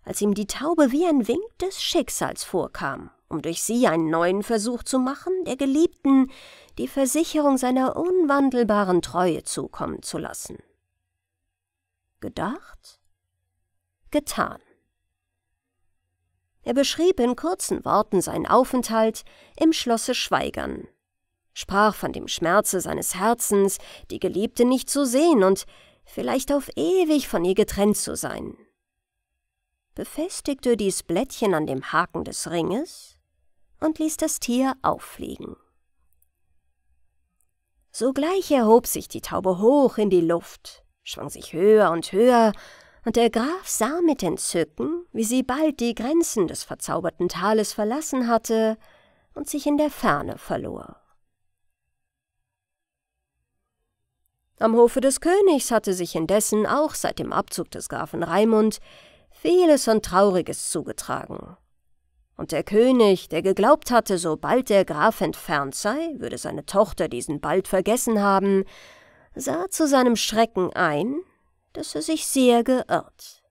als ihm die Taube wie ein Wink des Schicksals vorkam, um durch sie einen neuen Versuch zu machen, der Geliebten, die Versicherung seiner unwandelbaren Treue zukommen zu lassen. Gedacht, getan. Er beschrieb in kurzen Worten seinen Aufenthalt im Schlosse Schweigern, sprach von dem Schmerze seines Herzens, die Geliebte nicht zu sehen und vielleicht auf ewig von ihr getrennt zu sein. Befestigte dies Blättchen an dem Haken des Ringes und ließ das Tier auffliegen. Sogleich erhob sich die Taube hoch in die Luft, schwang sich höher und höher, und der Graf sah mit Entzücken, wie sie bald die Grenzen des verzauberten Tales verlassen hatte und sich in der Ferne verlor. Am Hofe des Königs hatte sich indessen auch seit dem Abzug des Grafen Raimund vieles und Trauriges zugetragen und der König, der geglaubt hatte, sobald der Graf entfernt sei, würde seine Tochter diesen bald vergessen haben, sah zu seinem Schrecken ein, dass er sich sehr geirrt.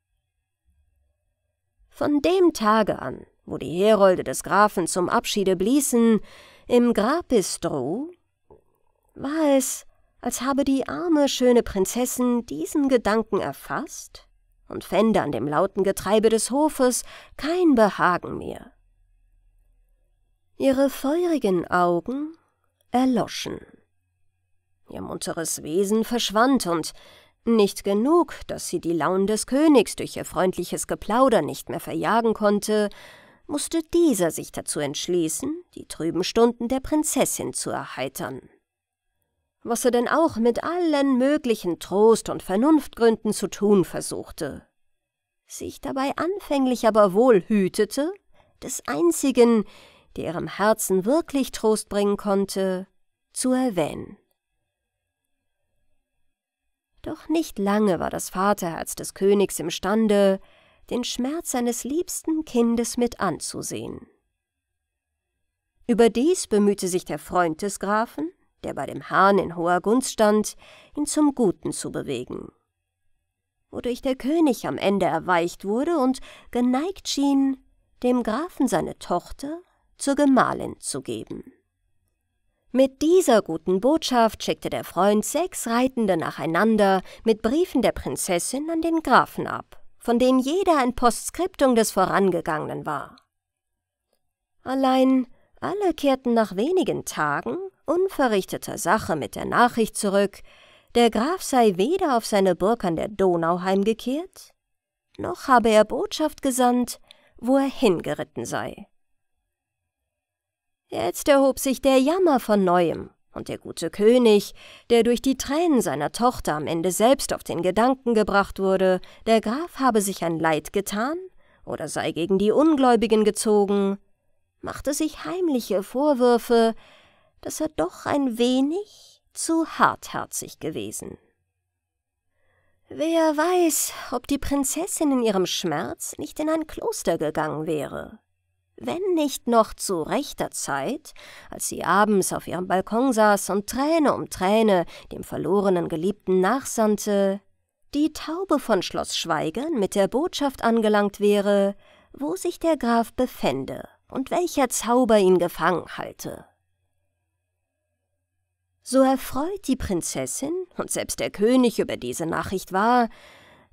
Von dem Tage an, wo die Herolde des Grafen zum Abschiede bliesen, im Grab ist Ruh, war es, als habe die arme, schöne Prinzessin diesen Gedanken erfasst und fände an dem lauten Getreibe des Hofes kein Behagen mehr. Ihre feurigen Augen erloschen. Ihr munteres Wesen verschwand und nicht genug, dass sie die Launen des Königs durch ihr freundliches Geplauder nicht mehr verjagen konnte, musste dieser sich dazu entschließen, die trüben Stunden der Prinzessin zu erheitern. Was er denn auch mit allen möglichen Trost- und Vernunftgründen zu tun versuchte, sich dabei anfänglich aber wohl hütete, des einzigen der ihrem Herzen wirklich Trost bringen konnte, zu erwähnen. Doch nicht lange war das Vaterherz des Königs imstande, den Schmerz seines liebsten Kindes mit anzusehen. Überdies bemühte sich der Freund des Grafen, der bei dem Hahn in hoher Gunst stand, ihn zum Guten zu bewegen. Wodurch der König am Ende erweicht wurde und geneigt schien, dem Grafen seine Tochter zur Gemahlin zu geben. Mit dieser guten Botschaft schickte der Freund sechs Reitende nacheinander mit Briefen der Prinzessin an den Grafen ab, von denen jeder ein Postskriptum des Vorangegangenen war. Allein alle kehrten nach wenigen Tagen unverrichteter Sache mit der Nachricht zurück, der Graf sei weder auf seine Burg an der Donau heimgekehrt, noch habe er Botschaft gesandt, wo er hingeritten sei. Jetzt erhob sich der Jammer von neuem, und der gute König, der durch die Tränen seiner Tochter am Ende selbst auf den Gedanken gebracht wurde, der Graf habe sich ein Leid getan oder sei gegen die Ungläubigen gezogen, machte sich heimliche Vorwürfe, dass er doch ein wenig zu hartherzig gewesen. Wer weiß, ob die Prinzessin in ihrem Schmerz nicht in ein Kloster gegangen wäre wenn nicht noch zu rechter Zeit, als sie abends auf ihrem Balkon saß und Träne um Träne dem verlorenen Geliebten nachsandte, die Taube von Schloss Schweigern mit der Botschaft angelangt wäre, wo sich der Graf befände und welcher Zauber ihn gefangen halte. So erfreut die Prinzessin und selbst der König über diese Nachricht war,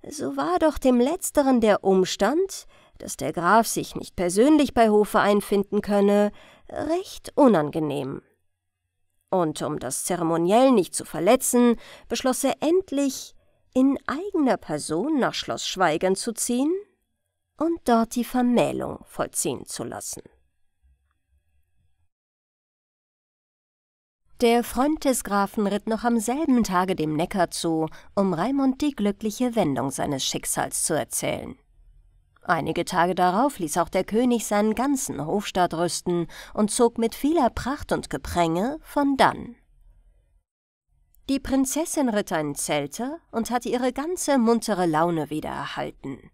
so war doch dem Letzteren der Umstand, dass der Graf sich nicht persönlich bei Hofe einfinden könne, recht unangenehm. Und um das Zeremoniell nicht zu verletzen, beschloss er endlich, in eigener Person nach Schloss Schweigern zu ziehen und dort die Vermählung vollziehen zu lassen. Der Freund des Grafen ritt noch am selben Tage dem Neckar zu, um Raimund die glückliche Wendung seines Schicksals zu erzählen. Einige Tage darauf ließ auch der König seinen ganzen Hofstaat rüsten und zog mit vieler Pracht und Gepränge von dann. Die Prinzessin ritt ein Zelter und hatte ihre ganze muntere Laune wieder erhalten.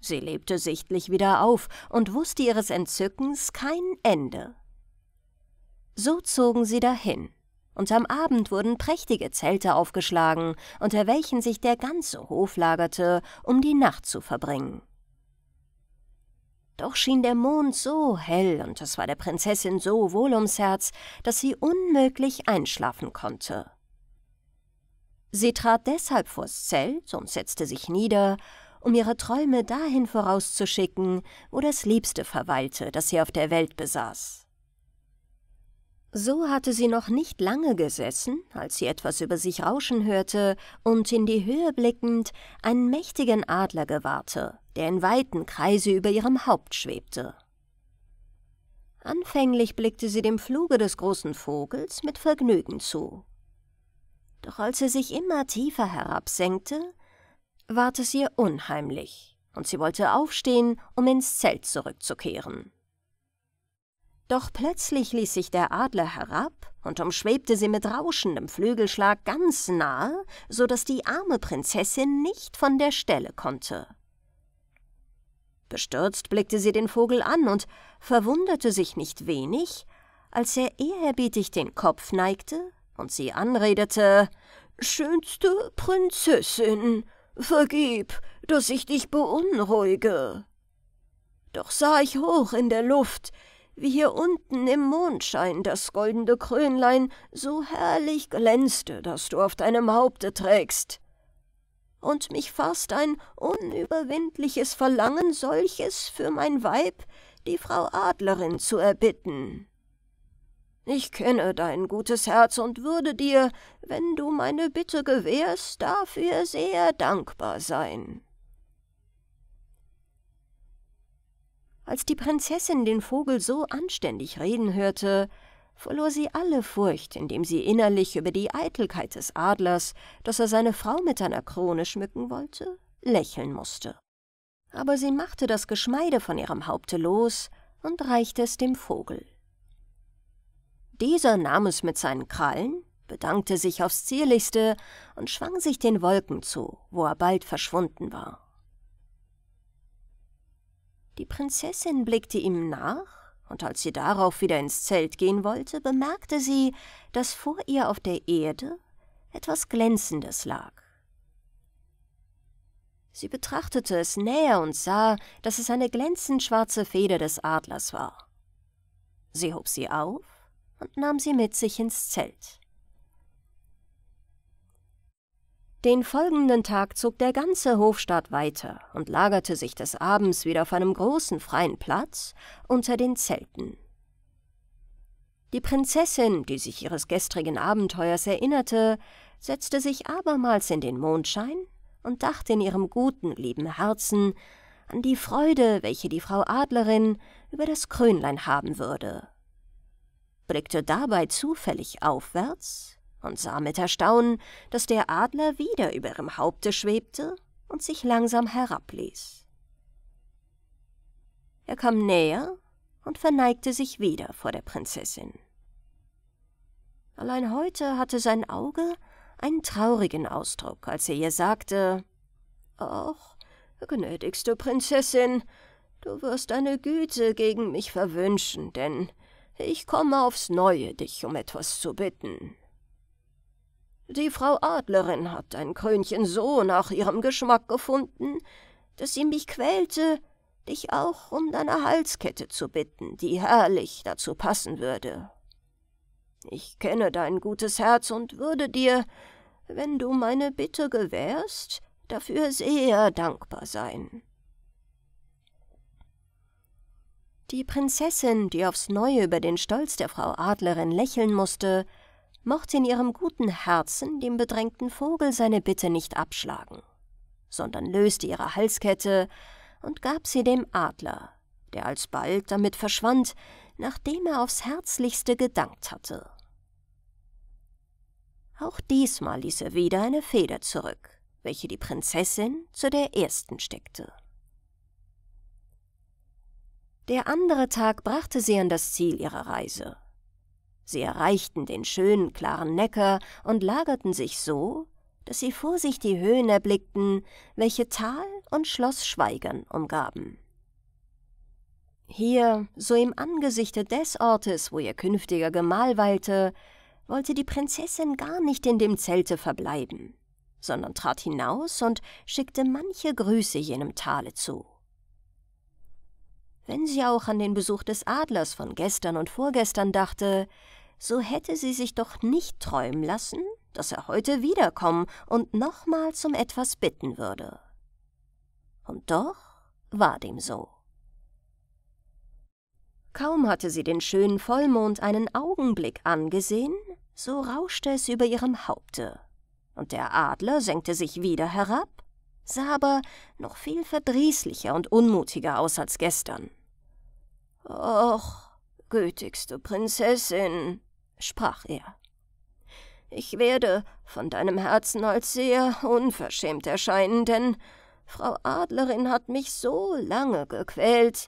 Sie lebte sichtlich wieder auf und wusste ihres Entzückens kein Ende. So zogen sie dahin, und am Abend wurden prächtige Zelte aufgeschlagen, unter welchen sich der ganze Hof lagerte, um die Nacht zu verbringen. Doch schien der Mond so hell und es war der Prinzessin so wohl ums Herz, dass sie unmöglich einschlafen konnte. Sie trat deshalb vors Zelt und setzte sich nieder, um ihre Träume dahin vorauszuschicken, wo das Liebste verweilte, das sie auf der Welt besaß. So hatte sie noch nicht lange gesessen, als sie etwas über sich rauschen hörte und in die Höhe blickend einen mächtigen Adler gewahrte, der in weiten Kreise über ihrem Haupt schwebte. Anfänglich blickte sie dem Fluge des großen Vogels mit Vergnügen zu. Doch als er sich immer tiefer herabsenkte, ward es ihr unheimlich, und sie wollte aufstehen, um ins Zelt zurückzukehren. Doch plötzlich ließ sich der Adler herab und umschwebte sie mit rauschendem Flügelschlag ganz nahe, so daß die arme Prinzessin nicht von der Stelle konnte. Bestürzt blickte sie den Vogel an und verwunderte sich nicht wenig, als er ehrerbietig den Kopf neigte und sie anredete Schönste Prinzessin, vergib, dass ich dich beunruhige. Doch sah ich hoch in der Luft, wie hier unten im Mondschein das goldene Krönlein so herrlich glänzte, das du auf deinem Haupte trägst und mich fast ein unüberwindliches Verlangen, solches für mein Weib, die Frau Adlerin, zu erbitten. Ich kenne dein gutes Herz und würde dir, wenn du meine Bitte gewährst, dafür sehr dankbar sein. Als die Prinzessin den Vogel so anständig reden hörte, verlor sie alle Furcht, indem sie innerlich über die Eitelkeit des Adlers, dass er seine Frau mit einer Krone schmücken wollte, lächeln musste. Aber sie machte das Geschmeide von ihrem Haupte los und reichte es dem Vogel. Dieser nahm es mit seinen Krallen, bedankte sich aufs zierlichste und schwang sich den Wolken zu, wo er bald verschwunden war. Die Prinzessin blickte ihm nach und als sie darauf wieder ins Zelt gehen wollte, bemerkte sie, dass vor ihr auf der Erde etwas Glänzendes lag. Sie betrachtete es näher und sah, dass es eine glänzend schwarze Feder des Adlers war. Sie hob sie auf und nahm sie mit sich ins Zelt. Den folgenden Tag zog der ganze Hofstaat weiter und lagerte sich des Abends wieder auf einem großen freien Platz unter den Zelten. Die Prinzessin, die sich ihres gestrigen Abenteuers erinnerte, setzte sich abermals in den Mondschein und dachte in ihrem guten, lieben Herzen an die Freude, welche die Frau Adlerin über das Krönlein haben würde, blickte dabei zufällig aufwärts und sah mit Erstaunen, dass der Adler wieder über ihrem Haupte schwebte und sich langsam herabließ. Er kam näher und verneigte sich wieder vor der Prinzessin. Allein heute hatte sein Auge einen traurigen Ausdruck, als er ihr sagte, »Ach, gnädigste Prinzessin, du wirst deine Güte gegen mich verwünschen, denn ich komme aufs Neue, dich um etwas zu bitten.« die Frau Adlerin hat ein Krönchen so nach ihrem Geschmack gefunden, dass sie mich quälte, dich auch um deine Halskette zu bitten, die herrlich dazu passen würde. Ich kenne dein gutes Herz und würde dir, wenn du meine Bitte gewährst, dafür sehr dankbar sein. Die Prinzessin, die aufs Neue über den Stolz der Frau Adlerin lächeln musste, mochte in ihrem guten Herzen dem bedrängten Vogel seine Bitte nicht abschlagen, sondern löste ihre Halskette und gab sie dem Adler, der alsbald damit verschwand, nachdem er aufs Herzlichste gedankt hatte. Auch diesmal ließ er wieder eine Feder zurück, welche die Prinzessin zu der ersten steckte. Der andere Tag brachte sie an das Ziel ihrer Reise, Sie erreichten den schönen, klaren Neckar und lagerten sich so, dass sie vor sich die Höhen erblickten, welche Tal und Schloss Schweigern umgaben. Hier, so im Angesichte des Ortes, wo ihr künftiger Gemahl weilte, wollte die Prinzessin gar nicht in dem Zelte verbleiben, sondern trat hinaus und schickte manche Grüße jenem Tale zu. Wenn sie auch an den Besuch des Adlers von gestern und vorgestern dachte, so hätte sie sich doch nicht träumen lassen, dass er heute wiederkommen und nochmals um etwas bitten würde. Und doch war dem so. Kaum hatte sie den schönen Vollmond einen Augenblick angesehen, so rauschte es über ihrem Haupte, und der Adler senkte sich wieder herab, sah aber noch viel verdrießlicher und unmutiger aus als gestern. Och, gütigste Prinzessin, sprach er. Ich werde von deinem Herzen als sehr unverschämt erscheinen, denn Frau Adlerin hat mich so lange gequält,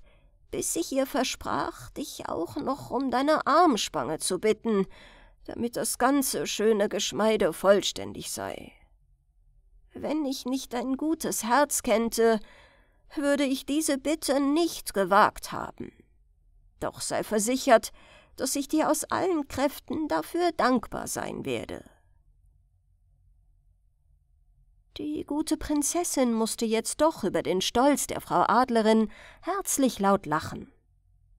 bis ich ihr versprach, dich auch noch um deine Armspange zu bitten, damit das ganze schöne Geschmeide vollständig sei. Wenn ich nicht dein gutes Herz kennte, würde ich diese Bitte nicht gewagt haben. Doch sei versichert, dass ich dir aus allen Kräften dafür dankbar sein werde. Die gute Prinzessin musste jetzt doch über den Stolz der Frau Adlerin herzlich laut lachen,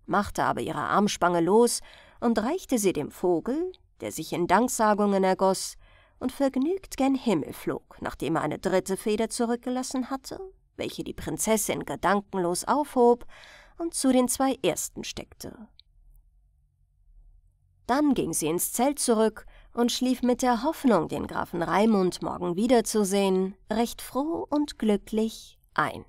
machte aber ihre Armspange los und reichte sie dem Vogel, der sich in Danksagungen ergoss und vergnügt gen Himmel flog, nachdem er eine dritte Feder zurückgelassen hatte, welche die Prinzessin gedankenlos aufhob und zu den zwei ersten steckte. Dann ging sie ins Zelt zurück und schlief mit der Hoffnung, den Grafen Raimund morgen wiederzusehen, recht froh und glücklich ein.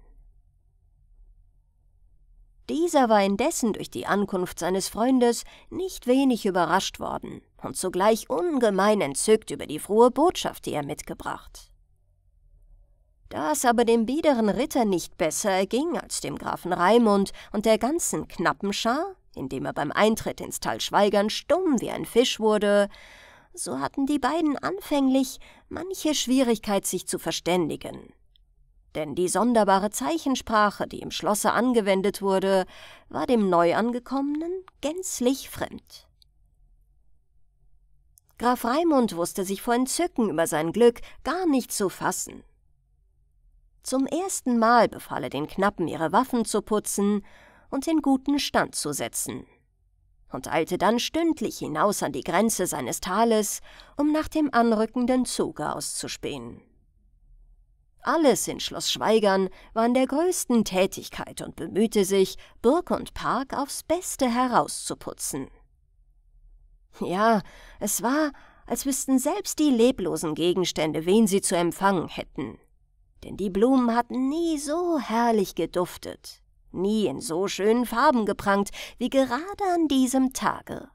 Dieser war indessen durch die Ankunft seines Freundes nicht wenig überrascht worden und zugleich ungemein entzückt über die frohe Botschaft, die er mitgebracht. Da es aber dem biederen Ritter nicht besser erging als dem Grafen Raimund und der ganzen Knappenschar, indem er beim Eintritt ins Tal Schweigern stumm wie ein Fisch wurde, so hatten die beiden anfänglich manche Schwierigkeit, sich zu verständigen. Denn die sonderbare Zeichensprache, die im Schlosse angewendet wurde, war dem Neuangekommenen gänzlich fremd. Graf Raimund wusste sich vor Entzücken über sein Glück gar nicht zu fassen zum ersten Mal befahl er den Knappen, ihre Waffen zu putzen und in guten Stand zu setzen, und eilte dann stündlich hinaus an die Grenze seines Tales, um nach dem anrückenden Zuge auszuspähen. Alles in Schloss Schweigern war in der größten Tätigkeit und bemühte sich, Burg und Park aufs Beste herauszuputzen. Ja, es war, als wüssten selbst die leblosen Gegenstände, wen sie zu empfangen hätten denn die Blumen hatten nie so herrlich geduftet, nie in so schönen Farben geprangt wie gerade an diesem Tage.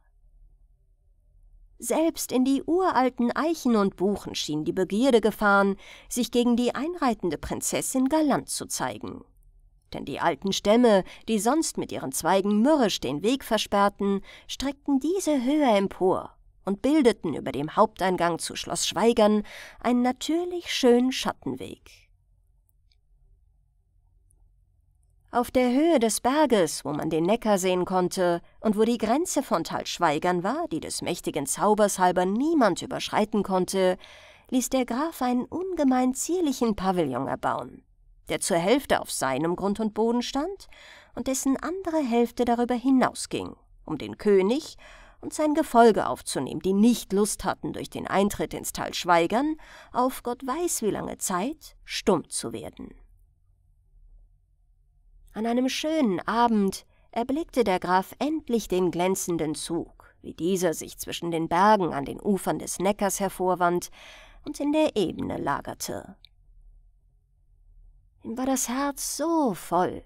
Selbst in die uralten Eichen und Buchen schien die Begierde gefahren, sich gegen die einreitende Prinzessin galant zu zeigen. Denn die alten Stämme, die sonst mit ihren Zweigen mürrisch den Weg versperrten, streckten diese höher empor und bildeten über dem Haupteingang zu Schloss Schweigern einen natürlich schönen Schattenweg. Auf der Höhe des Berges, wo man den Neckar sehen konnte und wo die Grenze von Talschweigern war, die des mächtigen Zaubers halber niemand überschreiten konnte, ließ der Graf einen ungemein zierlichen Pavillon erbauen, der zur Hälfte auf seinem Grund und Boden stand und dessen andere Hälfte darüber hinausging, um den König und sein Gefolge aufzunehmen, die nicht Lust hatten, durch den Eintritt ins Tal Schweigern auf Gott weiß wie lange Zeit stumm zu werden. An einem schönen Abend erblickte der Graf endlich den glänzenden Zug, wie dieser sich zwischen den Bergen an den Ufern des Neckars hervorwand und in der Ebene lagerte. Ihm war das Herz so voll,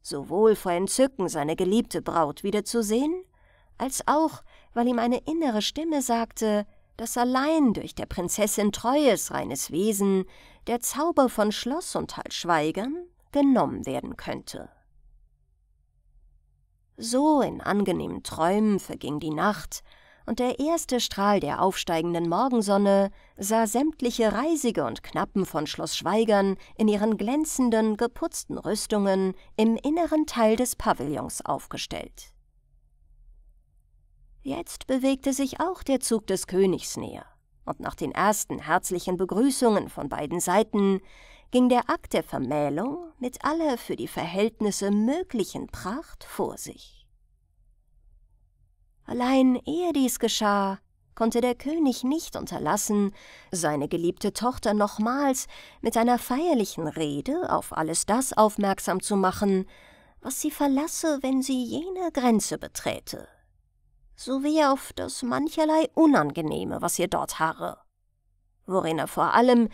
sowohl vor Entzücken, seine geliebte Braut wiederzusehen, als auch, weil ihm eine innere Stimme sagte, dass allein durch der Prinzessin treues, reines Wesen der Zauber von Schloss und Halsschweigern genommen werden könnte. So in angenehmen Träumen verging die Nacht, und der erste Strahl der aufsteigenden Morgensonne sah sämtliche Reisige und Knappen von Schloss Schweigern in ihren glänzenden, geputzten Rüstungen im inneren Teil des Pavillons aufgestellt. Jetzt bewegte sich auch der Zug des Königs näher, und nach den ersten herzlichen Begrüßungen von beiden Seiten ging der Akt der Vermählung mit aller für die Verhältnisse möglichen Pracht vor sich. Allein ehe dies geschah, konnte der König nicht unterlassen, seine geliebte Tochter nochmals mit einer feierlichen Rede auf alles das aufmerksam zu machen, was sie verlasse, wenn sie jene Grenze beträte, sowie auf das mancherlei Unangenehme, was ihr dort harre, worin er vor allem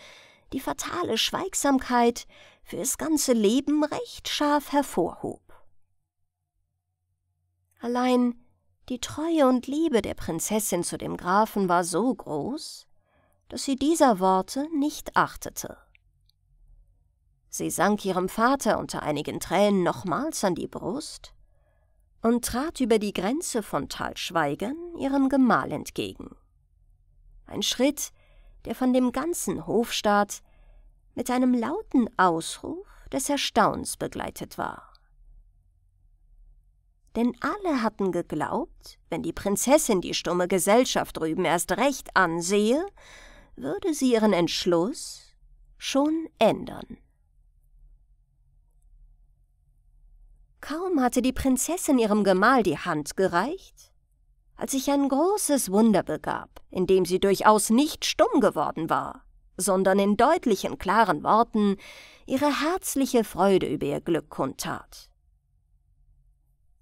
die fatale Schweigsamkeit fürs ganze Leben recht scharf hervorhob. Allein die Treue und Liebe der Prinzessin zu dem Grafen war so groß, dass sie dieser Worte nicht achtete. Sie sank ihrem Vater unter einigen Tränen nochmals an die Brust und trat über die Grenze von Talschweigern ihrem Gemahl entgegen. Ein Schritt, der von dem ganzen Hofstaat mit einem lauten Ausruf des Erstaunens begleitet war. Denn alle hatten geglaubt, wenn die Prinzessin die stumme Gesellschaft drüben erst recht ansehe, würde sie ihren Entschluss schon ändern. Kaum hatte die Prinzessin ihrem Gemahl die Hand gereicht, als sich ein großes Wunder begab, in dem sie durchaus nicht stumm geworden war, sondern in deutlichen, klaren Worten ihre herzliche Freude über ihr Glück kundtat.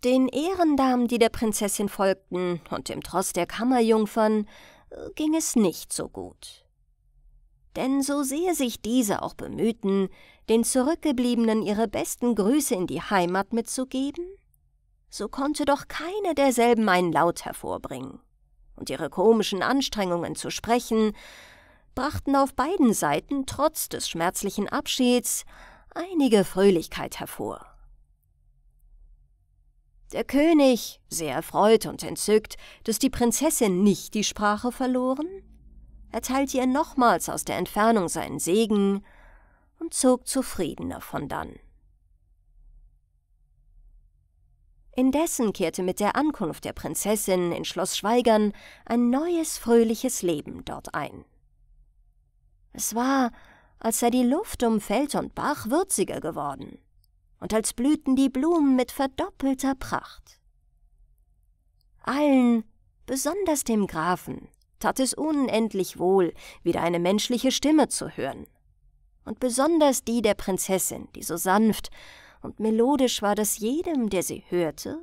Den Ehrendamen, die der Prinzessin folgten, und dem Tross der Kammerjungfern, äh, ging es nicht so gut. Denn so sehr sich diese auch bemühten, den Zurückgebliebenen ihre besten Grüße in die Heimat mitzugeben, so konnte doch keine derselben einen Laut hervorbringen. Und ihre komischen Anstrengungen zu sprechen brachten auf beiden Seiten trotz des schmerzlichen Abschieds einige Fröhlichkeit hervor. Der König, sehr erfreut und entzückt, dass die Prinzessin nicht die Sprache verloren, erteilte ihr nochmals aus der Entfernung seinen Segen und zog zufriedener von dann. Indessen kehrte mit der Ankunft der Prinzessin in Schloss Schweigern ein neues, fröhliches Leben dort ein. Es war, als sei die Luft um Feld und Bach würziger geworden und als blühten die Blumen mit verdoppelter Pracht. Allen, besonders dem Grafen, tat es unendlich wohl, wieder eine menschliche Stimme zu hören. Und besonders die der Prinzessin, die so sanft und melodisch war, das jedem, der sie hörte,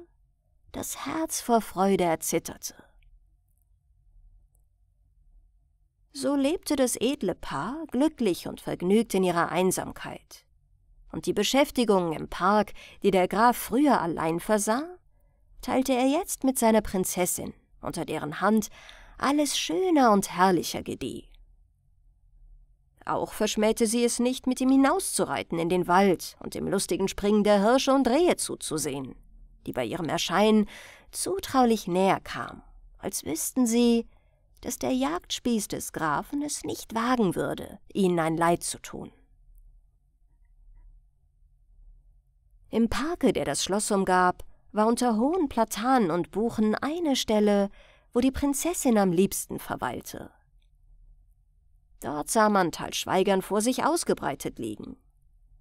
das Herz vor Freude erzitterte. So lebte das edle Paar glücklich und vergnügt in ihrer Einsamkeit. Und die Beschäftigungen im Park, die der Graf früher allein versah, teilte er jetzt mit seiner Prinzessin, unter deren Hand alles schöner und herrlicher gedieh. Auch verschmähte sie es nicht, mit ihm hinauszureiten in den Wald und dem lustigen Springen der Hirsche und Rehe zuzusehen, die bei ihrem Erscheinen zutraulich näher kam, als wüssten sie, dass der Jagdspieß des Grafen es nicht wagen würde, ihnen ein Leid zu tun. Im Parke, der das Schloss umgab, war unter hohen Platanen und Buchen eine Stelle, wo die Prinzessin am liebsten verweilte, Dort sah man Talschweigern vor sich ausgebreitet liegen.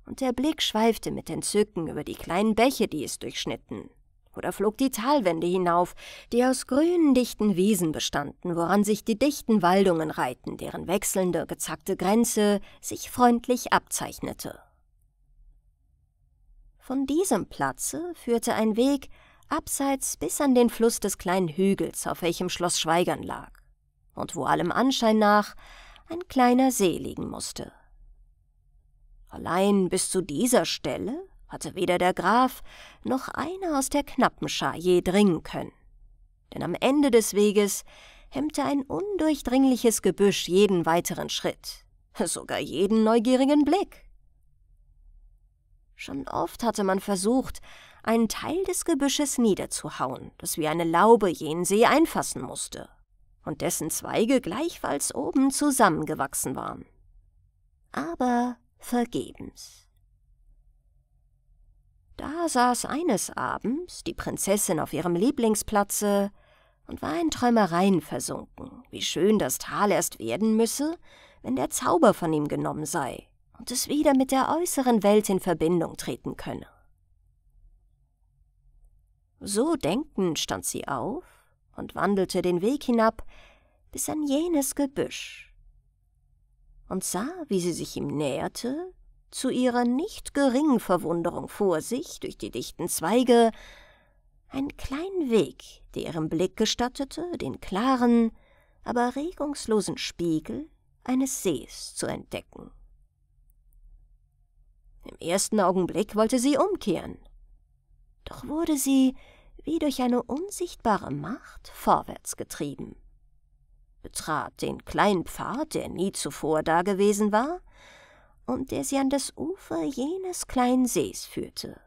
Und der Blick schweifte mit Entzücken über die kleinen Bäche, die es durchschnitten. Oder flog die Talwände hinauf, die aus grünen, dichten Wiesen bestanden, woran sich die dichten Waldungen reihten, deren wechselnde, gezackte Grenze sich freundlich abzeichnete. Von diesem Platze führte ein Weg abseits bis an den Fluss des kleinen Hügels, auf welchem Schloss Schweigern lag, und wo allem Anschein nach ein kleiner See liegen musste. Allein bis zu dieser Stelle hatte weder der Graf noch einer aus der knappen Schar je dringen können. Denn am Ende des Weges hemmte ein undurchdringliches Gebüsch jeden weiteren Schritt, sogar jeden neugierigen Blick. Schon oft hatte man versucht, einen Teil des Gebüsches niederzuhauen, das wie eine Laube jenen See einfassen musste und dessen Zweige gleichfalls oben zusammengewachsen waren. Aber vergebens. Da saß eines Abends die Prinzessin auf ihrem Lieblingsplatze und war in Träumereien versunken, wie schön das Tal erst werden müsse, wenn der Zauber von ihm genommen sei und es wieder mit der äußeren Welt in Verbindung treten könne. So denkend stand sie auf und wandelte den Weg hinab bis an jenes Gebüsch und sah, wie sie sich ihm näherte, zu ihrer nicht geringen Verwunderung vor sich durch die dichten Zweige einen kleinen Weg, der ihrem Blick gestattete, den klaren, aber regungslosen Spiegel eines Sees zu entdecken. Im ersten Augenblick wollte sie umkehren, doch wurde sie wie durch eine unsichtbare Macht vorwärts getrieben. Betrat den kleinen Pfad, der nie zuvor dagewesen war, und der sie an das Ufer jenes kleinen Sees führte.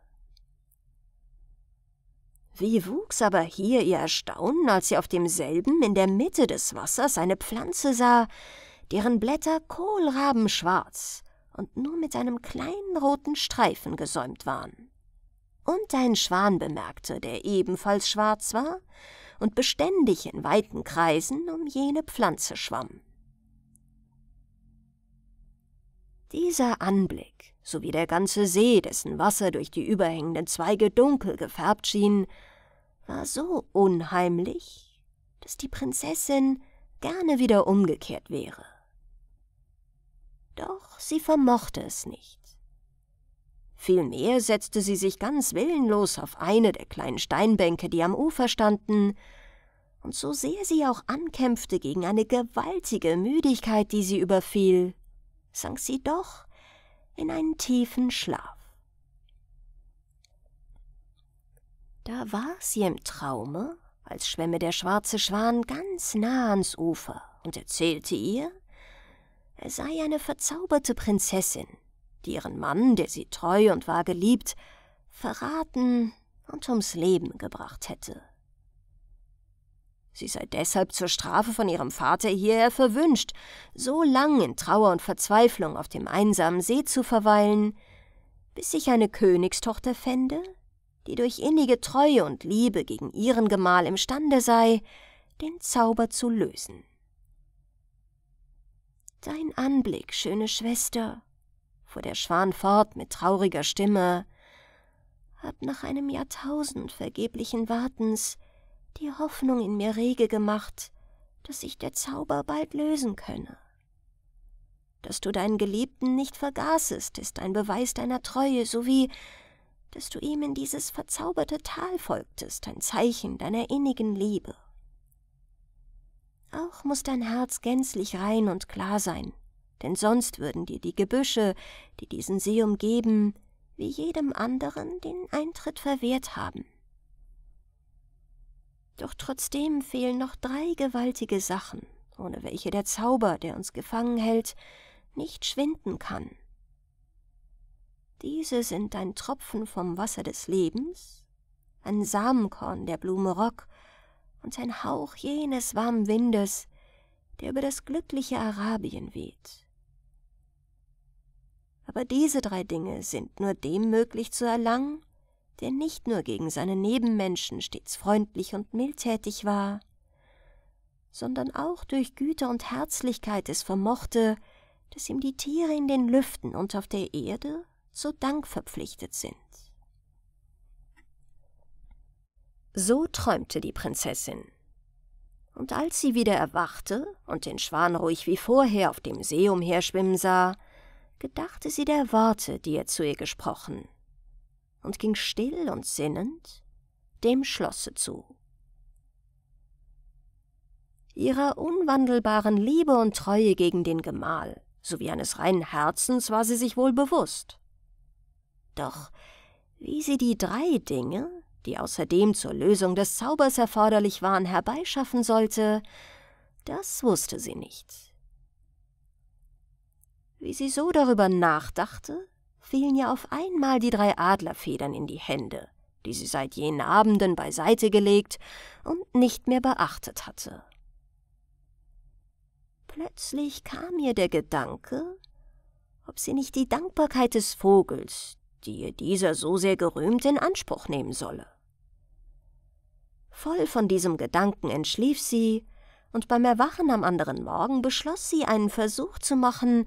Wie wuchs aber hier ihr Erstaunen, als sie auf demselben in der Mitte des Wassers eine Pflanze sah, deren Blätter kohlrabenschwarz und nur mit einem kleinen roten Streifen gesäumt waren und ein Schwan bemerkte, der ebenfalls schwarz war und beständig in weiten Kreisen um jene Pflanze schwamm. Dieser Anblick, sowie der ganze See, dessen Wasser durch die überhängenden Zweige dunkel gefärbt schien, war so unheimlich, dass die Prinzessin gerne wieder umgekehrt wäre. Doch sie vermochte es nicht. Vielmehr setzte sie sich ganz willenlos auf eine der kleinen Steinbänke, die am Ufer standen, und so sehr sie auch ankämpfte gegen eine gewaltige Müdigkeit, die sie überfiel, sank sie doch in einen tiefen Schlaf. Da war sie im Traume, als schwämme der schwarze Schwan ganz nah ans Ufer und erzählte ihr, er sei eine verzauberte Prinzessin, die ihren Mann, der sie treu und wahr geliebt, verraten und ums Leben gebracht hätte. Sie sei deshalb zur Strafe von ihrem Vater hierher verwünscht, so lang in Trauer und Verzweiflung auf dem einsamen See zu verweilen, bis sich eine Königstochter fände, die durch innige Treue und Liebe gegen ihren Gemahl imstande sei, den Zauber zu lösen. Dein Anblick, schöne Schwester, fuhr der Schwan fort mit trauriger Stimme, hab nach einem Jahrtausend vergeblichen Wartens die Hoffnung in mir rege gemacht, dass sich der Zauber bald lösen könne. Dass du deinen Geliebten nicht vergaßest, ist ein Beweis deiner Treue, sowie dass du ihm in dieses verzauberte Tal folgtest, ein Zeichen deiner innigen Liebe. Auch muss dein Herz gänzlich rein und klar sein, denn sonst würden dir die Gebüsche, die diesen See umgeben, wie jedem anderen den Eintritt verwehrt haben. Doch trotzdem fehlen noch drei gewaltige Sachen, ohne welche der Zauber, der uns gefangen hält, nicht schwinden kann. Diese sind ein Tropfen vom Wasser des Lebens, ein Samenkorn der Blume Rock und ein Hauch jenes warmen Windes, der über das glückliche Arabien weht. Aber diese drei Dinge sind nur dem möglich zu erlangen, der nicht nur gegen seine Nebenmenschen stets freundlich und mildtätig war, sondern auch durch Güte und Herzlichkeit es vermochte, dass ihm die Tiere in den Lüften und auf der Erde zu Dank verpflichtet sind. So träumte die Prinzessin. Und als sie wieder erwachte und den Schwan ruhig wie vorher auf dem See umherschwimmen sah, gedachte sie der Worte, die er zu ihr gesprochen, und ging still und sinnend dem Schlosse zu. Ihrer unwandelbaren Liebe und Treue gegen den Gemahl sowie eines reinen Herzens war sie sich wohl bewusst. Doch wie sie die drei Dinge, die außerdem zur Lösung des Zaubers erforderlich waren, herbeischaffen sollte, das wusste sie nicht. Wie sie so darüber nachdachte, fielen ihr auf einmal die drei Adlerfedern in die Hände, die sie seit jenen Abenden beiseite gelegt und nicht mehr beachtet hatte. Plötzlich kam ihr der Gedanke, ob sie nicht die Dankbarkeit des Vogels, die ihr dieser so sehr gerühmt, in Anspruch nehmen solle. Voll von diesem Gedanken entschlief sie, und beim Erwachen am anderen Morgen beschloss sie, einen Versuch zu machen,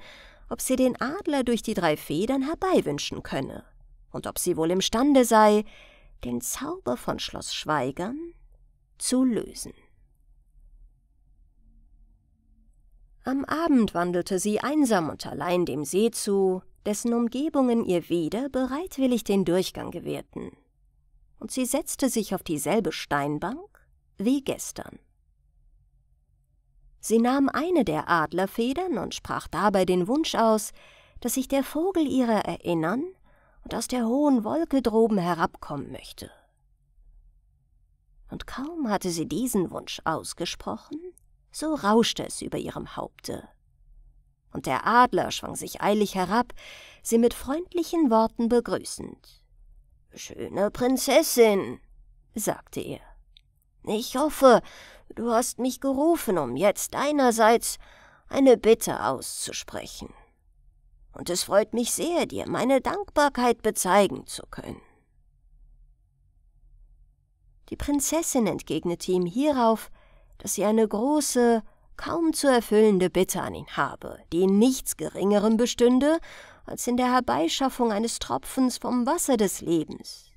ob sie den Adler durch die drei Federn herbeiwünschen könne und ob sie wohl imstande sei, den Zauber von Schloss Schweigern zu lösen. Am Abend wandelte sie einsam und allein dem See zu, dessen Umgebungen ihr weder bereitwillig den Durchgang gewährten, und sie setzte sich auf dieselbe Steinbank wie gestern. Sie nahm eine der Adlerfedern und sprach dabei den Wunsch aus, dass sich der Vogel ihrer erinnern und aus der hohen Wolke droben herabkommen möchte. Und kaum hatte sie diesen Wunsch ausgesprochen, so rauschte es über ihrem Haupte. Und der Adler schwang sich eilig herab, sie mit freundlichen Worten begrüßend. Schöne Prinzessin, sagte er, ich hoffe, du hast mich gerufen, um jetzt deinerseits eine Bitte auszusprechen. Und es freut mich sehr, dir meine Dankbarkeit bezeigen zu können. Die Prinzessin entgegnete ihm hierauf, dass sie eine große, kaum zu erfüllende Bitte an ihn habe, die in nichts Geringerem bestünde, als in der Herbeischaffung eines Tropfens vom Wasser des Lebens,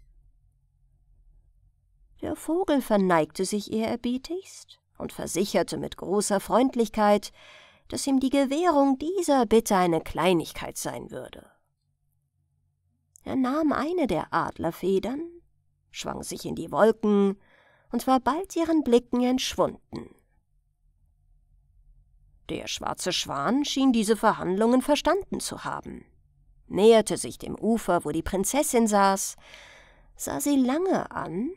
der Vogel verneigte sich ehrerbietigst und versicherte mit großer Freundlichkeit, dass ihm die Gewährung dieser Bitte eine Kleinigkeit sein würde. Er nahm eine der Adlerfedern, schwang sich in die Wolken und war bald ihren Blicken entschwunden. Der schwarze Schwan schien diese Verhandlungen verstanden zu haben, näherte sich dem Ufer, wo die Prinzessin saß, sah sie lange an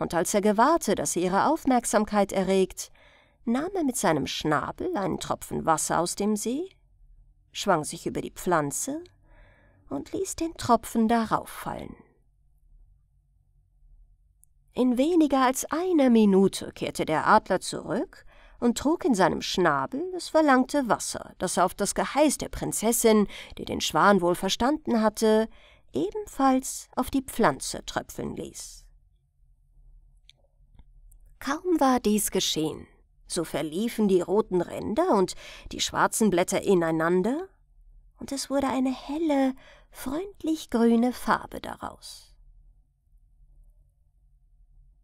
und als er gewahrte, dass sie ihre Aufmerksamkeit erregt, nahm er mit seinem Schnabel einen Tropfen Wasser aus dem See, schwang sich über die Pflanze und ließ den Tropfen darauf fallen. In weniger als einer Minute kehrte der Adler zurück und trug in seinem Schnabel das verlangte Wasser, das er auf das Geheiß der Prinzessin, die den Schwan wohl verstanden hatte, ebenfalls auf die Pflanze tröpfeln ließ. Kaum war dies geschehen, so verliefen die roten Ränder und die schwarzen Blätter ineinander, und es wurde eine helle, freundlich grüne Farbe daraus.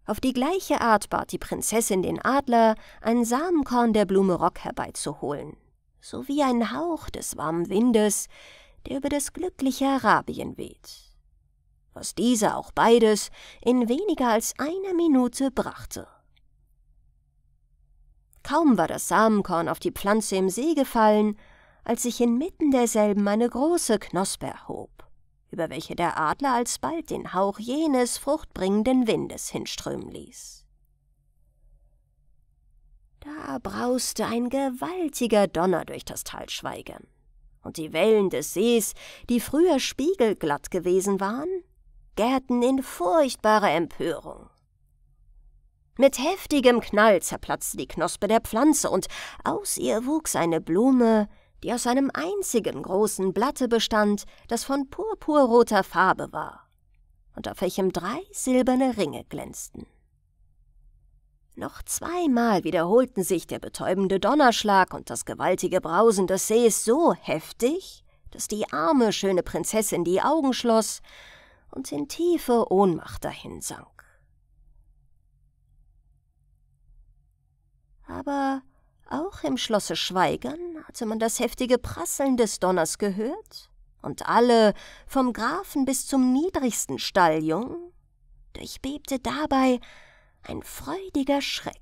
Auf die gleiche Art bat die Prinzessin den Adler, ein Samenkorn der Blume Rock herbeizuholen, sowie ein Hauch des warmen Windes, der über das glückliche Arabien weht, was dieser auch beides in weniger als einer Minute brachte. Kaum war das Samenkorn auf die Pflanze im See gefallen, als sich inmitten derselben eine große Knospe erhob, über welche der Adler alsbald den Hauch jenes fruchtbringenden Windes hinströmen ließ. Da brauste ein gewaltiger Donner durch das Talschweigen, und die Wellen des Sees, die früher spiegelglatt gewesen waren, gärten in furchtbarer Empörung. Mit heftigem Knall zerplatzte die Knospe der Pflanze und aus ihr wuchs eine Blume, die aus einem einzigen großen Blatte bestand, das von purpurroter Farbe war und auf welchem drei silberne Ringe glänzten. Noch zweimal wiederholten sich der betäubende Donnerschlag und das gewaltige Brausen des Sees so heftig, dass die arme, schöne Prinzessin die Augen schloss und in tiefe Ohnmacht dahinsank. Aber auch im Schlosse Schweigern hatte man das heftige Prasseln des Donners gehört, und alle, vom Grafen bis zum niedrigsten Stalljung, durchbebte dabei ein freudiger Schreck.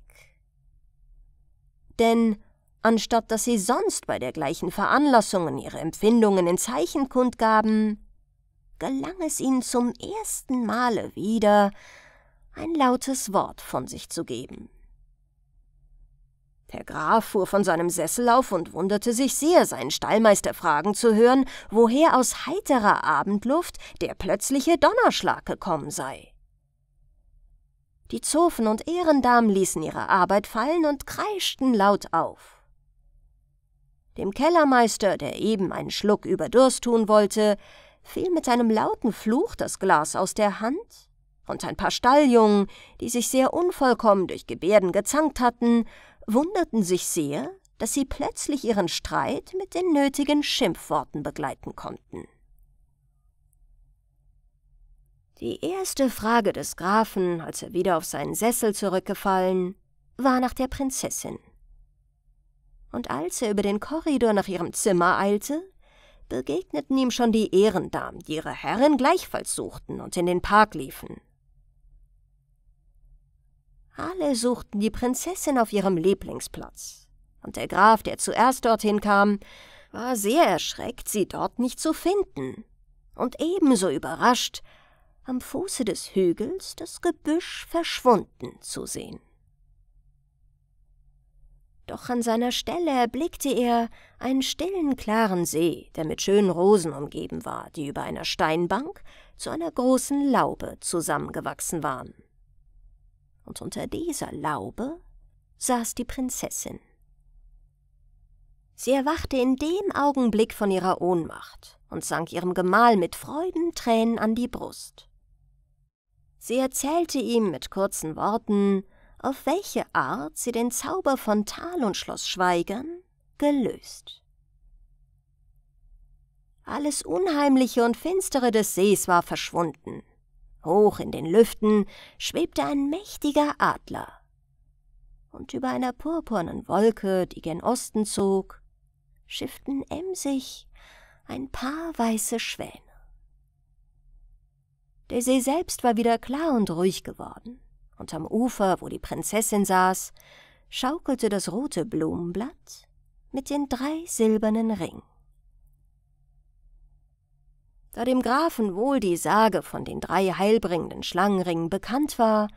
Denn anstatt dass sie sonst bei der dergleichen Veranlassungen ihre Empfindungen in Zeichen kundgaben, gelang es ihnen zum ersten Male wieder, ein lautes Wort von sich zu geben. Der Graf fuhr von seinem Sessel auf und wunderte sich sehr, seinen Stallmeister fragen zu hören, woher aus heiterer Abendluft der plötzliche Donnerschlag gekommen sei. Die Zofen und Ehrendamen ließen ihre Arbeit fallen und kreischten laut auf. Dem Kellermeister, der eben einen Schluck über Durst tun wollte, fiel mit einem lauten Fluch das Glas aus der Hand, und ein paar Stalljungen, die sich sehr unvollkommen durch Gebärden gezankt hatten, wunderten sich sehr, dass sie plötzlich ihren Streit mit den nötigen Schimpfworten begleiten konnten. Die erste Frage des Grafen, als er wieder auf seinen Sessel zurückgefallen, war nach der Prinzessin. Und als er über den Korridor nach ihrem Zimmer eilte, begegneten ihm schon die Ehrendamen, die ihre Herrin gleichfalls suchten und in den Park liefen. Alle suchten die Prinzessin auf ihrem Lieblingsplatz, und der Graf, der zuerst dorthin kam, war sehr erschreckt, sie dort nicht zu finden, und ebenso überrascht, am Fuße des Hügels das Gebüsch verschwunden zu sehen. Doch an seiner Stelle erblickte er einen stillen, klaren See, der mit schönen Rosen umgeben war, die über einer Steinbank zu einer großen Laube zusammengewachsen waren und unter dieser Laube saß die Prinzessin. Sie erwachte in dem Augenblick von ihrer Ohnmacht und sank ihrem Gemahl mit Freudentränen an die Brust. Sie erzählte ihm mit kurzen Worten, auf welche Art sie den Zauber von Tal und Schloss Schweigern gelöst. Alles Unheimliche und Finstere des Sees war verschwunden, Hoch in den Lüften schwebte ein mächtiger Adler. Und über einer purpurnen Wolke, die gen Osten zog, schifften emsig ein paar weiße Schwäne. Der See selbst war wieder klar und ruhig geworden, und am Ufer, wo die Prinzessin saß, schaukelte das rote Blumenblatt mit den drei silbernen Ringen. Da dem Grafen wohl die Sage von den drei heilbringenden Schlangenringen bekannt war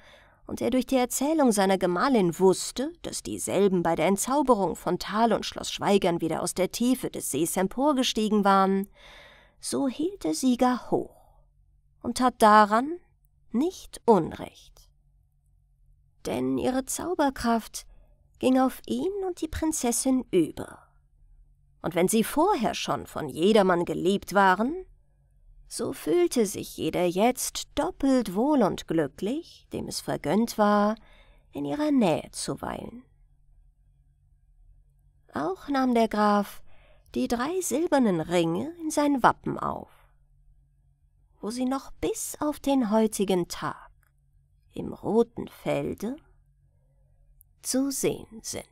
und er durch die Erzählung seiner Gemahlin wusste, dass dieselben bei der Entzauberung von Tal und Schloss Schweigern wieder aus der Tiefe des Sees emporgestiegen waren, so hielt der Sieger hoch und tat daran nicht Unrecht. Denn ihre Zauberkraft ging auf ihn und die Prinzessin über. Und wenn sie vorher schon von jedermann geliebt waren, so fühlte sich jeder jetzt doppelt wohl und glücklich, dem es vergönnt war, in ihrer Nähe zu weilen. Auch nahm der Graf die drei silbernen Ringe in sein Wappen auf, wo sie noch bis auf den heutigen Tag im roten Felde zu sehen sind.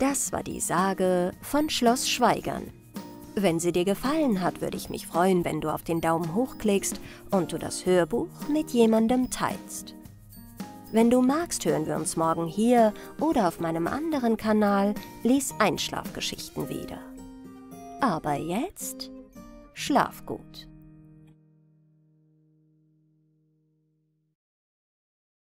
Das war die Sage von Schloss Schweigern wenn sie dir gefallen hat, würde ich mich freuen, wenn du auf den Daumen hoch klickst und du das Hörbuch mit jemandem teilst. Wenn du magst, hören wir uns morgen hier oder auf meinem anderen Kanal Lies Einschlafgeschichten wieder. Aber jetzt schlaf gut.